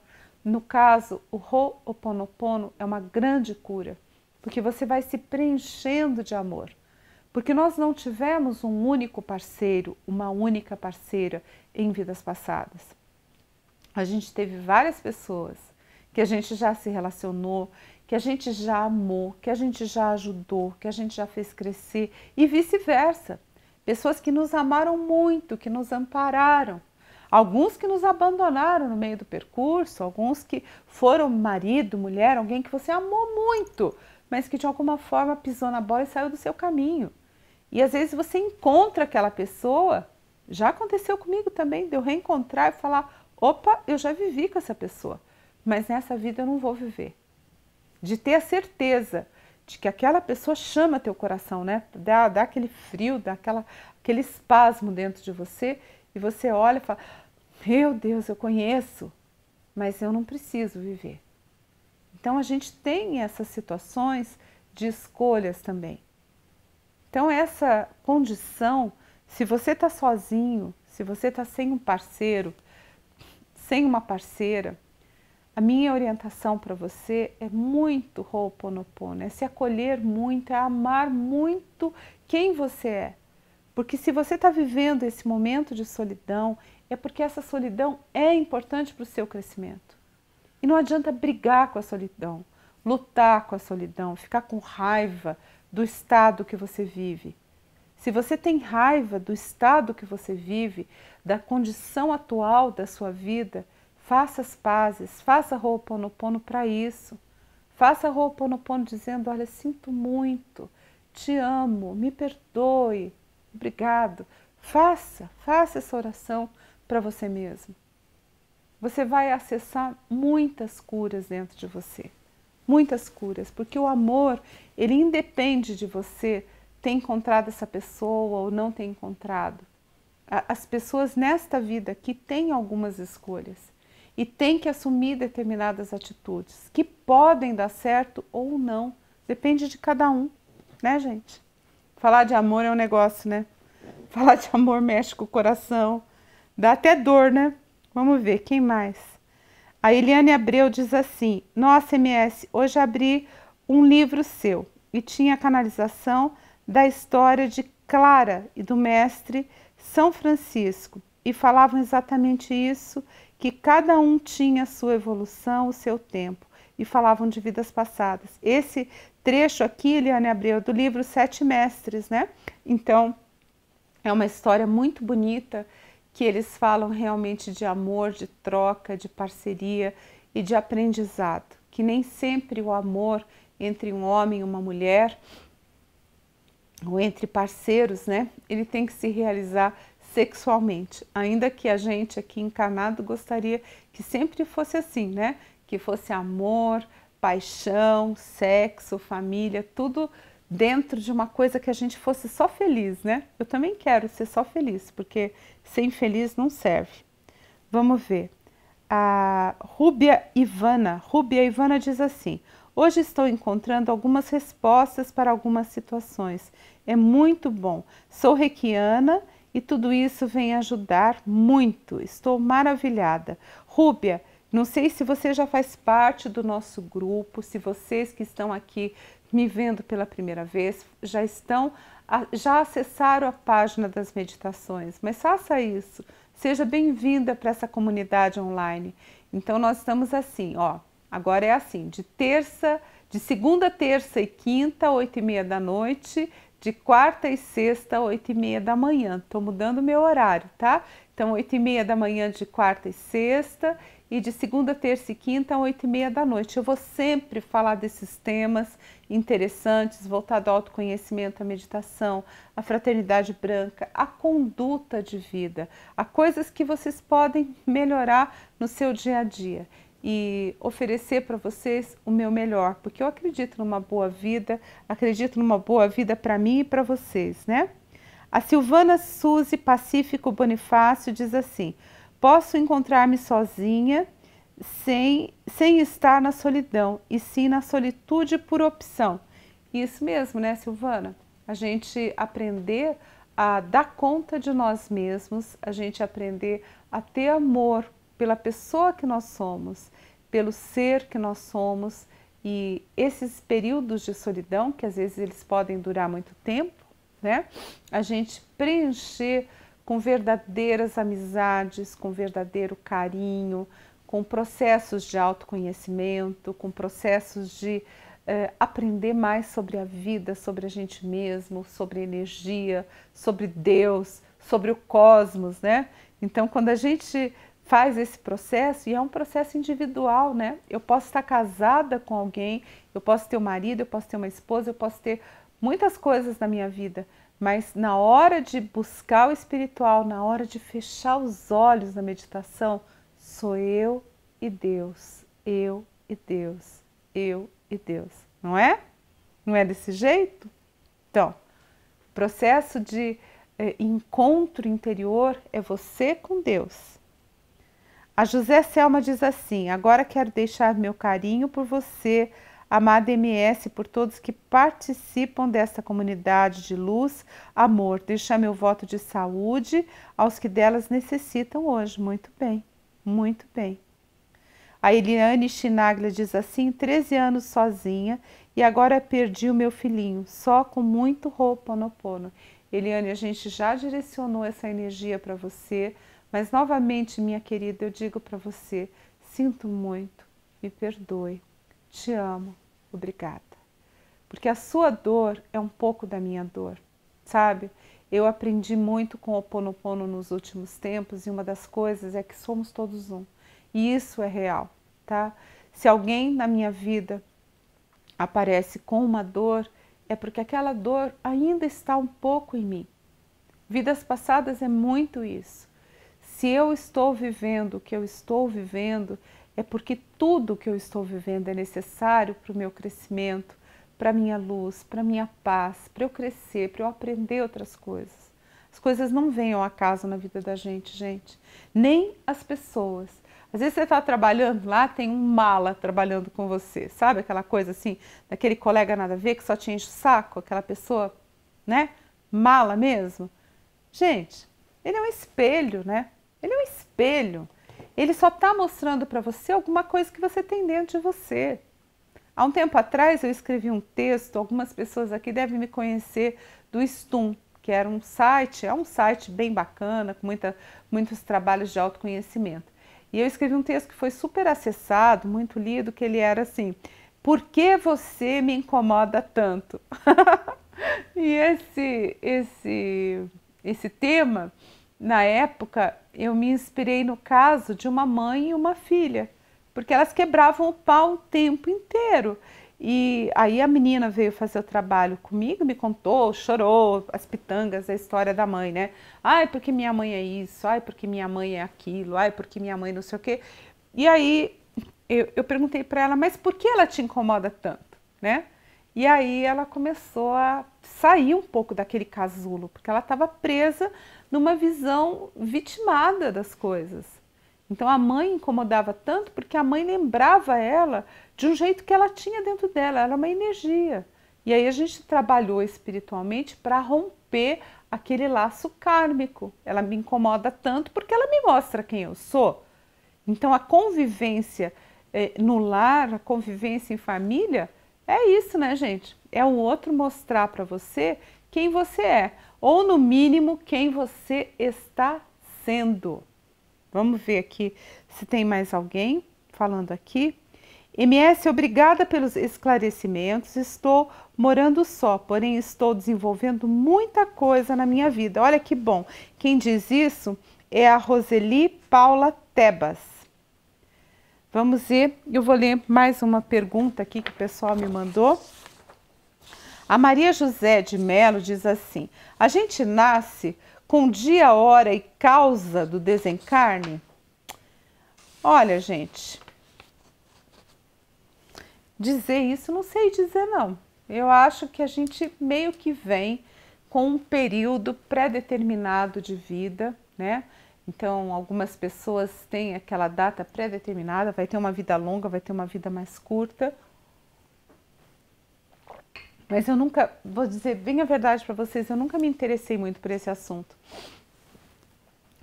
no caso, o Ho'oponopono é uma grande cura, porque você vai se preenchendo de amor. Porque nós não tivemos um único parceiro, uma única parceira em vidas passadas. A gente teve várias pessoas que a gente já se relacionou, que a gente já amou, que a gente já ajudou, que a gente já fez crescer e vice-versa. Pessoas que nos amaram muito, que nos ampararam. Alguns que nos abandonaram no meio do percurso, alguns que foram marido, mulher, alguém que você amou muito, mas que de alguma forma pisou na bola e saiu do seu caminho. E às vezes você encontra aquela pessoa, já aconteceu comigo também, de eu reencontrar e falar: opa, eu já vivi com essa pessoa, mas nessa vida eu não vou viver de ter a certeza de que aquela pessoa chama teu coração, né? Dá, dá aquele frio, dá aquela, aquele espasmo dentro de você e você olha e fala: Meu Deus, eu conheço, mas eu não preciso viver. Então a gente tem essas situações de escolhas também. Então, essa condição, se você está sozinho, se você está sem um parceiro, sem uma parceira, a minha orientação para você é muito Ho'oponopono, é se acolher muito, é amar muito quem você é. Porque se você está vivendo esse momento de solidão, é porque essa solidão é importante para o seu crescimento. E não adianta brigar com a solidão, lutar com a solidão, ficar com raiva do estado que você vive. Se você tem raiva do estado que você vive, da condição atual da sua vida, Faça as pazes, faça Ho'oponopono para isso. Faça Ho'oponopono dizendo: Olha, sinto muito, te amo, me perdoe, obrigado. Faça, faça essa oração para você mesmo. Você vai acessar muitas curas dentro de você. Muitas curas, porque o amor, ele independe de você ter encontrado essa pessoa ou não ter encontrado. As pessoas nesta vida que têm algumas escolhas e tem que assumir determinadas atitudes que podem dar certo ou não, depende de cada um, né, gente? Falar de amor é um negócio, né? Falar de amor mexe com o coração, dá até dor, né? Vamos ver quem mais. A Eliane Abreu diz assim: Nossa, MS, hoje abri um livro seu e tinha a canalização da história de Clara e do mestre São Francisco e falavam exatamente isso que cada um tinha a sua evolução, o seu tempo, e falavam de vidas passadas. Esse trecho aqui, Eliane Abreu, é do livro Sete Mestres, né? Então, é uma história muito bonita que eles falam realmente de amor, de troca, de parceria e de aprendizado. Que nem sempre o amor entre um homem e uma mulher ou entre parceiros, né? Ele tem que se realizar sexualmente. Ainda que a gente aqui encarnado gostaria que sempre fosse assim, né? Que fosse amor, paixão, sexo, família, tudo dentro de uma coisa que a gente fosse só feliz, né? Eu também quero ser só feliz, porque ser infeliz não serve. Vamos ver. A Rúbia Ivana, Rúbia Ivana diz assim: "Hoje estou encontrando algumas respostas para algumas situações. É muito bom. Sou Requiana. E tudo isso vem ajudar muito. Estou maravilhada. Rúbia, não sei se você já faz parte do nosso grupo, se vocês que estão aqui me vendo pela primeira vez já estão já acessaram a página das meditações, mas faça isso. Seja bem-vinda para essa comunidade online. Então nós estamos assim, ó. Agora é assim, de terça, de segunda, terça e quinta, oito e meia da noite, de quarta e sexta, oito e meia da manhã. Estou mudando meu horário, tá? Então, oito e meia da manhã de quarta e sexta e de segunda, terça e quinta, oito e meia da noite. Eu vou sempre falar desses temas interessantes, voltado ao autoconhecimento, à meditação, à fraternidade branca, à conduta de vida, a coisas que vocês podem melhorar no seu dia a dia e oferecer para vocês o meu melhor, porque eu acredito numa boa vida, acredito numa boa vida para mim e para vocês, né? A Silvana Suzy Pacífico Bonifácio diz assim: Posso encontrar-me sozinha sem, sem estar na solidão, e sim na solitude por opção. Isso mesmo, né, Silvana? A gente aprender a dar conta de nós mesmos, a gente aprender a ter amor pela pessoa que nós somos, pelo ser que nós somos e esses períodos de solidão, que às vezes eles podem durar muito tempo, né? A gente preencher com verdadeiras amizades, com verdadeiro carinho, com processos de autoconhecimento, com processos de eh, aprender mais sobre a vida, sobre a gente mesmo, sobre energia, sobre Deus, sobre o cosmos, né? Então, quando a gente faz esse processo e é um processo individual, né? Eu posso estar casada com alguém, eu posso ter um marido, eu posso ter uma esposa, eu posso ter muitas coisas na minha vida, mas na hora de buscar o espiritual, na hora de fechar os olhos na meditação, sou eu e Deus, eu e Deus, eu e Deus, não é? Não é desse jeito? Então, processo de eh, encontro interior é você com Deus a José Selma diz assim: Agora quero deixar meu carinho por você, amada MS, por todos que participam desta comunidade de luz, amor. Deixar meu voto de saúde aos que delas necessitam hoje. Muito bem, muito bem. A Eliane Chinaglia diz assim: 13 anos sozinha e agora perdi o meu filhinho, só com muito roupa no pono. Eliane, a gente já direcionou essa energia para você. Mas novamente, minha querida, eu digo para você: sinto muito, me perdoe, te amo, obrigada. Porque a sua dor é um pouco da minha dor, sabe? Eu aprendi muito com o Ponopono nos últimos tempos e uma das coisas é que somos todos um. E isso é real, tá? Se alguém na minha vida aparece com uma dor, é porque aquela dor ainda está um pouco em mim. Vidas passadas é muito isso se eu estou vivendo o que eu estou vivendo, é porque tudo que eu estou vivendo é necessário para o meu crescimento, para minha luz, para minha paz, para eu crescer, para eu aprender outras coisas. As coisas não vêm ao acaso na vida da gente, gente. Nem as pessoas. Às vezes você está trabalhando lá, tem um mala trabalhando com você, sabe? Aquela coisa assim, daquele colega nada a ver que só te enche o saco, aquela pessoa, né? Mala mesmo. Gente, ele é um espelho, né? Ele é um espelho. Ele só está mostrando para você alguma coisa que você tem dentro de você. Há um tempo atrás eu escrevi um texto, algumas pessoas aqui devem me conhecer, do Stum, que era um site, é um site bem bacana, com muita, muitos trabalhos de autoconhecimento. E eu escrevi um texto que foi super acessado, muito lido, que ele era assim: Por que você me incomoda tanto? e esse, esse, esse tema na época, eu me inspirei no caso de uma mãe e uma filha, porque elas quebravam o pau o tempo inteiro. E aí a menina veio fazer o trabalho comigo, me contou, chorou, as pitangas, a história da mãe, né? Ai, porque minha mãe é isso, ai, porque minha mãe é aquilo, ai, porque minha mãe não sei o quê. E aí eu, eu perguntei para ela, mas por que ela te incomoda tanto, né? E aí ela começou a sair um pouco daquele casulo, porque ela estava presa numa visão vitimada das coisas. Então a mãe incomodava tanto porque a mãe lembrava ela de um jeito que ela tinha dentro dela, era uma energia. E aí a gente trabalhou espiritualmente para romper aquele laço kármico. Ela me incomoda tanto porque ela me mostra quem eu sou. Então a convivência eh, no lar, a convivência em família, é isso, né, gente? É o outro mostrar para você quem você é ou no mínimo quem você está sendo. Vamos ver aqui se tem mais alguém falando aqui. MS, obrigada pelos esclarecimentos. Estou morando só, porém estou desenvolvendo muita coisa na minha vida. Olha que bom. Quem diz isso é a Roseli Paula Tebas. Vamos ver, eu vou ler mais uma pergunta aqui que o pessoal me mandou. A Maria José de Melo diz assim: a gente nasce com dia, hora e causa do desencarne? Olha, gente, dizer isso não sei dizer não. Eu acho que a gente meio que vem com um período pré-determinado de vida, né? Então, algumas pessoas têm aquela data pré-determinada, vai ter uma vida longa, vai ter uma vida mais curta, mas eu nunca, vou dizer bem a verdade para vocês, eu nunca me interessei muito por esse assunto.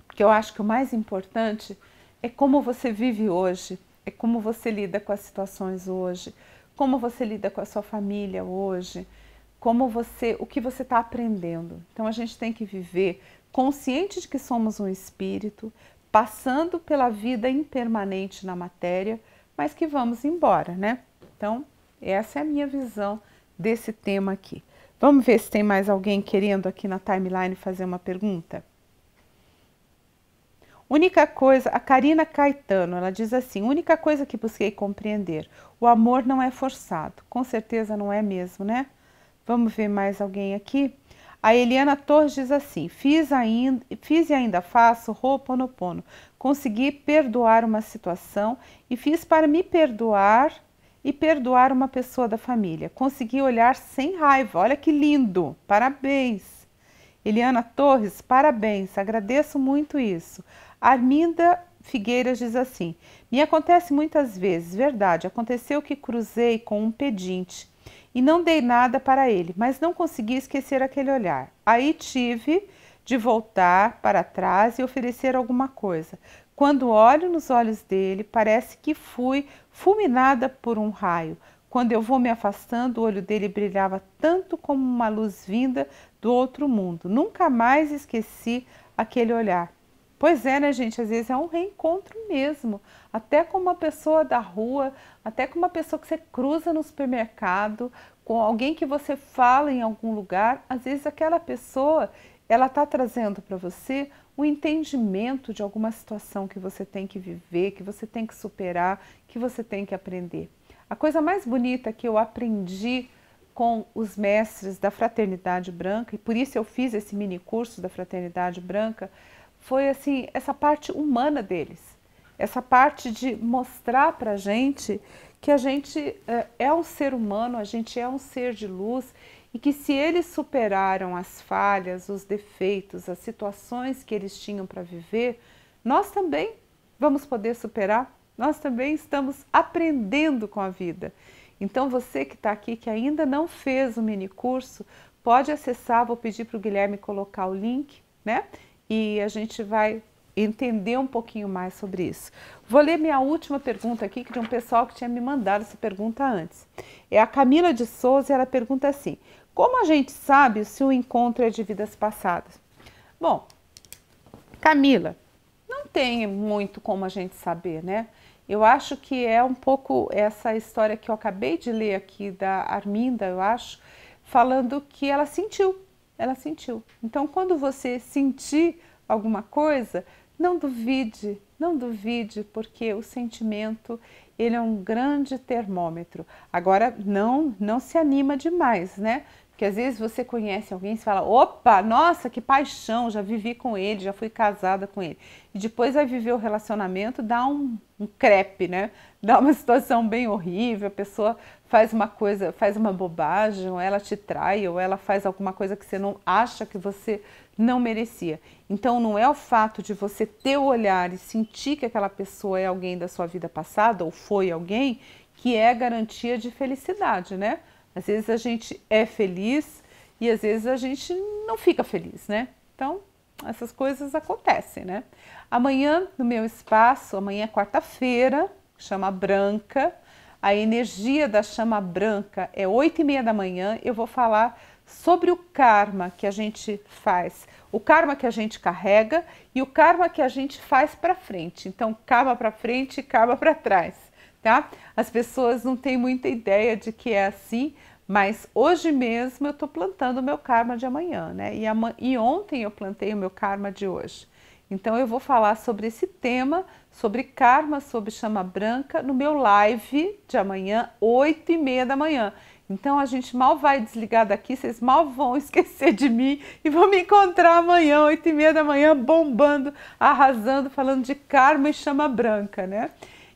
Porque eu acho que o mais importante é como você vive hoje, é como você lida com as situações hoje, como você lida com a sua família hoje, como você, o que você está aprendendo. Então a gente tem que viver consciente de que somos um espírito, passando pela vida impermanente na matéria, mas que vamos embora, né? Então, essa é a minha visão desse tema aqui. Vamos ver se tem mais alguém querendo aqui na timeline fazer uma pergunta? Única coisa, a Karina Caetano, ela diz assim: única coisa que busquei compreender, o amor não é forçado. Com certeza não é mesmo, né? Vamos ver mais alguém aqui? A Eliana Torres diz assim: fiz, ainda, fiz e ainda faço roupa no pono. Consegui perdoar uma situação e fiz para me perdoar e perdoar uma pessoa da família. Consegui olhar sem raiva. Olha que lindo! Parabéns! Eliana Torres, parabéns. Agradeço muito isso. Arminda Figueiras diz assim: Me acontece muitas vezes, verdade. Aconteceu que cruzei com um pedinte e não dei nada para ele, mas não consegui esquecer aquele olhar. Aí tive de voltar para trás e oferecer alguma coisa. Quando olho nos olhos dele, parece que fui fulminada por um raio. Quando eu vou me afastando, o olho dele brilhava tanto como uma luz vinda do outro mundo. Nunca mais esqueci aquele olhar. Pois é, né, gente? Às vezes é um reencontro mesmo. Até com uma pessoa da rua, até com uma pessoa que você cruza no supermercado, com alguém que você fala em algum lugar, às vezes aquela pessoa ela está trazendo para você o entendimento de alguma situação que você tem que viver, que você tem que superar, que você tem que aprender. A coisa mais bonita que eu aprendi com os mestres da Fraternidade Branca, e por isso eu fiz esse mini curso da Fraternidade Branca, foi assim, essa parte humana deles. Essa parte de mostrar a gente que a gente eh, é um ser humano, a gente é um ser de luz e que se eles superaram as falhas, os defeitos, as situações que eles tinham para viver, nós também vamos poder superar, nós também estamos aprendendo com a vida. Então você que está aqui que ainda não fez o mini curso, pode acessar, vou pedir para o Guilherme colocar o link, né? E a gente vai entender um pouquinho mais sobre isso. Vou ler minha última pergunta aqui, que de um pessoal que tinha me mandado essa pergunta antes. É a Camila de Souza, ela pergunta assim: como a gente sabe se o encontro é de vidas passadas? Bom, Camila, não tem muito como a gente saber, né? Eu acho que é um pouco essa história que eu acabei de ler aqui da Arminda, eu acho, falando que ela sentiu, ela sentiu. Então, quando você sentir alguma coisa, não duvide, não duvide, porque o sentimento ele é um grande termômetro. Agora, não, não se anima demais, né? que às vezes você conhece alguém e fala: opa, nossa, que paixão, já vivi com ele, já fui casada com ele. E depois vai viver o relacionamento, dá um, um crepe, né? Dá uma situação bem horrível, a pessoa faz uma coisa, faz uma bobagem, ou ela te trai, ou ela faz alguma coisa que você não acha que você não merecia. Então não é o fato de você ter o olhar e sentir que aquela pessoa é alguém da sua vida passada, ou foi alguém, que é garantia de felicidade, né? Às vezes a gente é feliz e às vezes a gente não fica feliz, né? Então, essas coisas acontecem, né? Amanhã, no meu espaço, amanhã é quarta-feira, chama branca. A energia da chama branca é oito e meia da manhã. Eu vou falar sobre o karma que a gente faz, o karma que a gente carrega e o karma que a gente faz para frente. Então, karma para frente, karma para trás tá? As pessoas não têm muita ideia de que é assim, mas hoje mesmo eu estou plantando o meu karma de amanhã, né? E, e ontem eu plantei o meu karma de hoje. Então eu vou falar sobre esse tema, sobre karma, sobre chama branca, no meu live de amanhã, 8 e meia da manhã. Então a gente mal vai desligar daqui, vocês mal vão esquecer de mim e vão me encontrar amanhã, 8 e meia da manhã, bombando, arrasando, falando de karma e chama branca, né?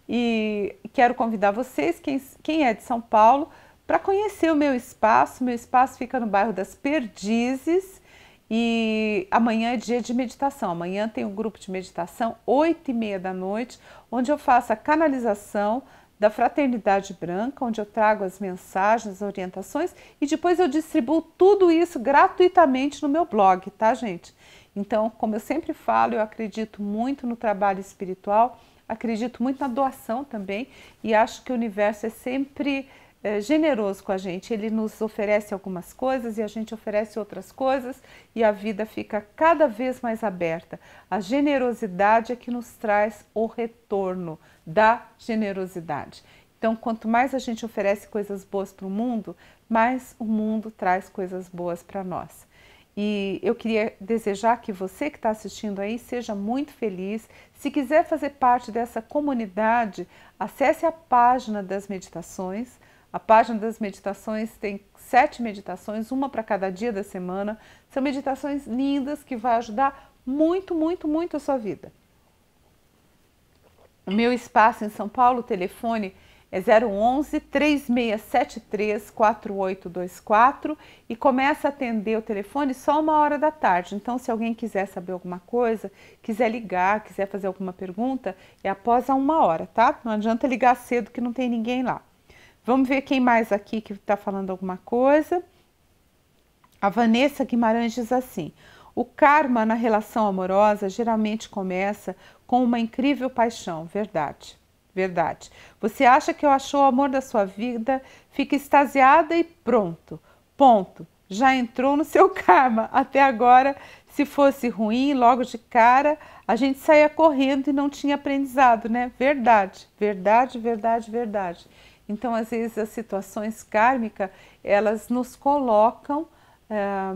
E quero convidar vocês, quem, quem é de São Paulo, para conhecer o meu espaço. Meu espaço fica no bairro das Perdizes e amanhã é dia de meditação. Amanhã tem um grupo de meditação, 8 e meia da noite, onde eu faço a canalização da Fraternidade Branca, onde eu trago as mensagens, as orientações e depois eu distribuo tudo isso gratuitamente no meu blog, tá, gente? Então, como eu sempre falo, eu acredito muito no trabalho espiritual acredito muito na doação também e acho que o universo é sempre é, generoso com a gente. Ele nos oferece algumas coisas e a gente oferece outras coisas e a vida fica cada vez mais aberta. A generosidade é que nos traz o retorno da generosidade. Então, quanto mais a gente oferece coisas boas para o mundo, mais o mundo traz coisas boas para nós. E eu queria desejar que você que está assistindo aí seja muito feliz. Se quiser fazer parte dessa comunidade, acesse a página das meditações. A página das meditações tem sete meditações, uma para cada dia da semana. São meditações lindas que vai ajudar muito, muito, muito a sua vida. O meu espaço em São Paulo, telefone é 011 3673 4824 e começa a atender o telefone só uma hora da tarde. Então, se alguém quiser saber alguma coisa, quiser ligar, quiser fazer alguma pergunta, é após a uma hora, tá? Não adianta ligar cedo que não tem ninguém lá. Vamos ver quem mais aqui que está falando alguma coisa. A Vanessa Guimarães diz assim: o karma na relação amorosa geralmente começa com uma incrível paixão, verdade verdade. Você acha que eu achou o amor da sua vida, fica extasiada e pronto. Ponto. Já entrou no seu karma. Até agora, se fosse ruim, logo de cara, a gente saía correndo e não tinha aprendizado, né? Verdade, verdade, verdade, verdade. Então, às vezes, as situações kármicas, elas nos colocam é,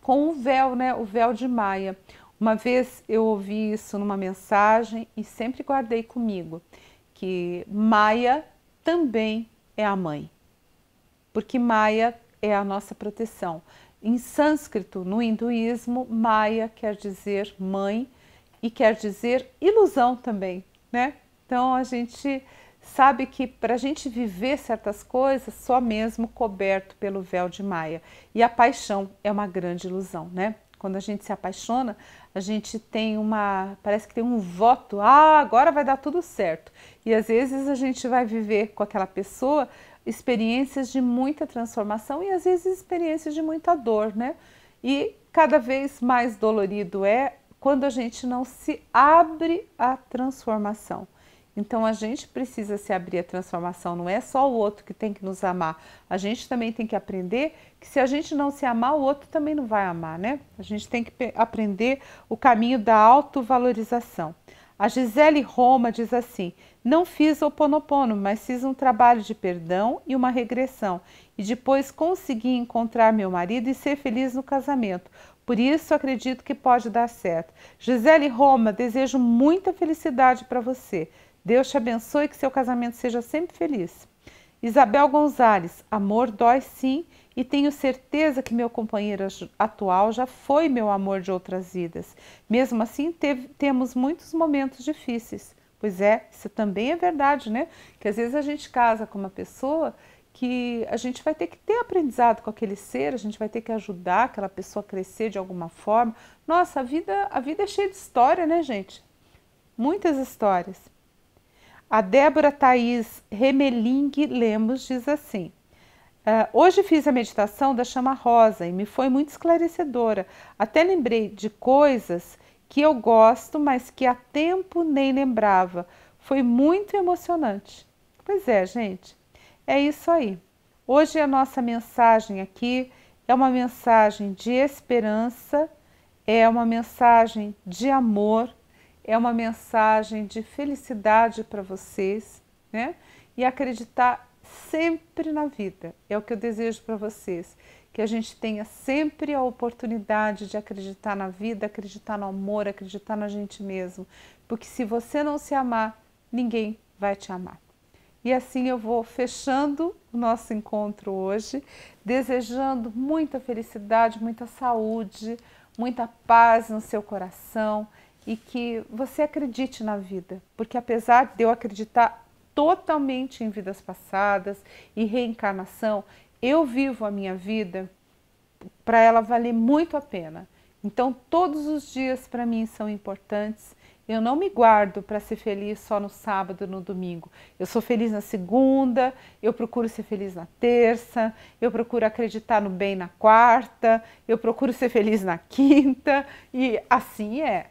com o véu, né? O véu de Maia. Uma vez eu ouvi isso numa mensagem e sempre guardei comigo que Maia também é a mãe, porque Maia é a nossa proteção. Em sânscrito, no hinduísmo, Maia quer dizer mãe e quer dizer ilusão também, né? Então a gente sabe que para a gente viver certas coisas, só mesmo coberto pelo véu de Maia. E a paixão é uma grande ilusão, né? Quando a gente se apaixona, a gente tem uma, parece que tem um voto, ah, agora vai dar tudo certo. E às vezes a gente vai viver com aquela pessoa experiências de muita transformação e às vezes experiências de muita dor, né? E cada vez mais dolorido é quando a gente não se abre à transformação. Então a gente precisa se abrir à transformação, não é só o outro que tem que nos amar. A gente também tem que aprender que se a gente não se amar, o outro também não vai amar, né? A gente tem que aprender o caminho da autovalorização. A Gisele Roma diz assim: Não fiz oponopono, mas fiz um trabalho de perdão e uma regressão, e depois consegui encontrar meu marido e ser feliz no casamento. Por isso acredito que pode dar certo. Gisele Roma, desejo muita felicidade para você. Deus te abençoe e que seu casamento seja sempre feliz. Isabel Gonzalez, amor dói sim, e tenho certeza que meu companheiro atual já foi meu amor de outras vidas. Mesmo assim, teve, temos muitos momentos difíceis. Pois é, isso também é verdade, né? Que às vezes a gente casa com uma pessoa que a gente vai ter que ter aprendizado com aquele ser, a gente vai ter que ajudar aquela pessoa a crescer de alguma forma. Nossa, a vida, a vida é cheia de história, né, gente? Muitas histórias. A Débora Thaís Remeling Lemos diz assim: ah, Hoje fiz a meditação da chama rosa e me foi muito esclarecedora. Até lembrei de coisas que eu gosto, mas que há tempo nem lembrava. Foi muito emocionante. Pois é, gente, é isso aí. Hoje a nossa mensagem aqui é uma mensagem de esperança, é uma mensagem de amor é uma mensagem de felicidade para vocês, né? E acreditar sempre na vida. É o que eu desejo para vocês, que a gente tenha sempre a oportunidade de acreditar na vida, acreditar no amor, acreditar na gente mesmo, porque se você não se amar, ninguém vai te amar. E assim eu vou fechando o nosso encontro hoje, desejando muita felicidade, muita saúde, muita paz no seu coração e que você acredite na vida, porque apesar de eu acreditar totalmente em vidas passadas e reencarnação, eu vivo a minha vida para ela valer muito a pena. Então, todos os dias para mim são importantes. Eu não me guardo para ser feliz só no sábado, no domingo. Eu sou feliz na segunda, eu procuro ser feliz na terça, eu procuro acreditar no bem na quarta, eu procuro ser feliz na quinta e assim é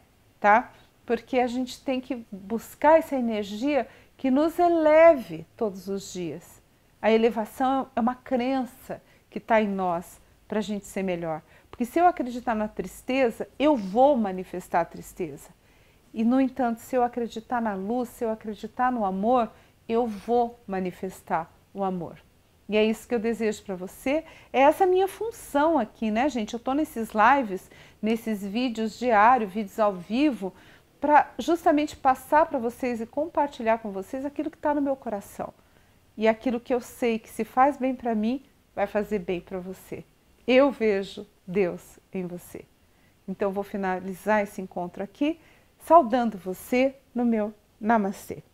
tá? Porque a gente tem que buscar essa energia que nos eleve todos os dias. A elevação é uma crença que está em nós para a gente ser melhor. Porque se eu acreditar na tristeza, eu vou manifestar a tristeza. E no entanto, se eu acreditar na luz, se eu acreditar no amor, eu vou manifestar o amor. E é isso que eu desejo para você. É essa minha função aqui, né, gente? Eu estou nesses lives, nesses vídeos diários, vídeos ao vivo, para justamente passar para vocês e compartilhar com vocês aquilo que está no meu coração. E aquilo que eu sei que se faz bem para mim, vai fazer bem para você. Eu vejo Deus em você. Então vou finalizar esse encontro aqui saudando você no meu namastê.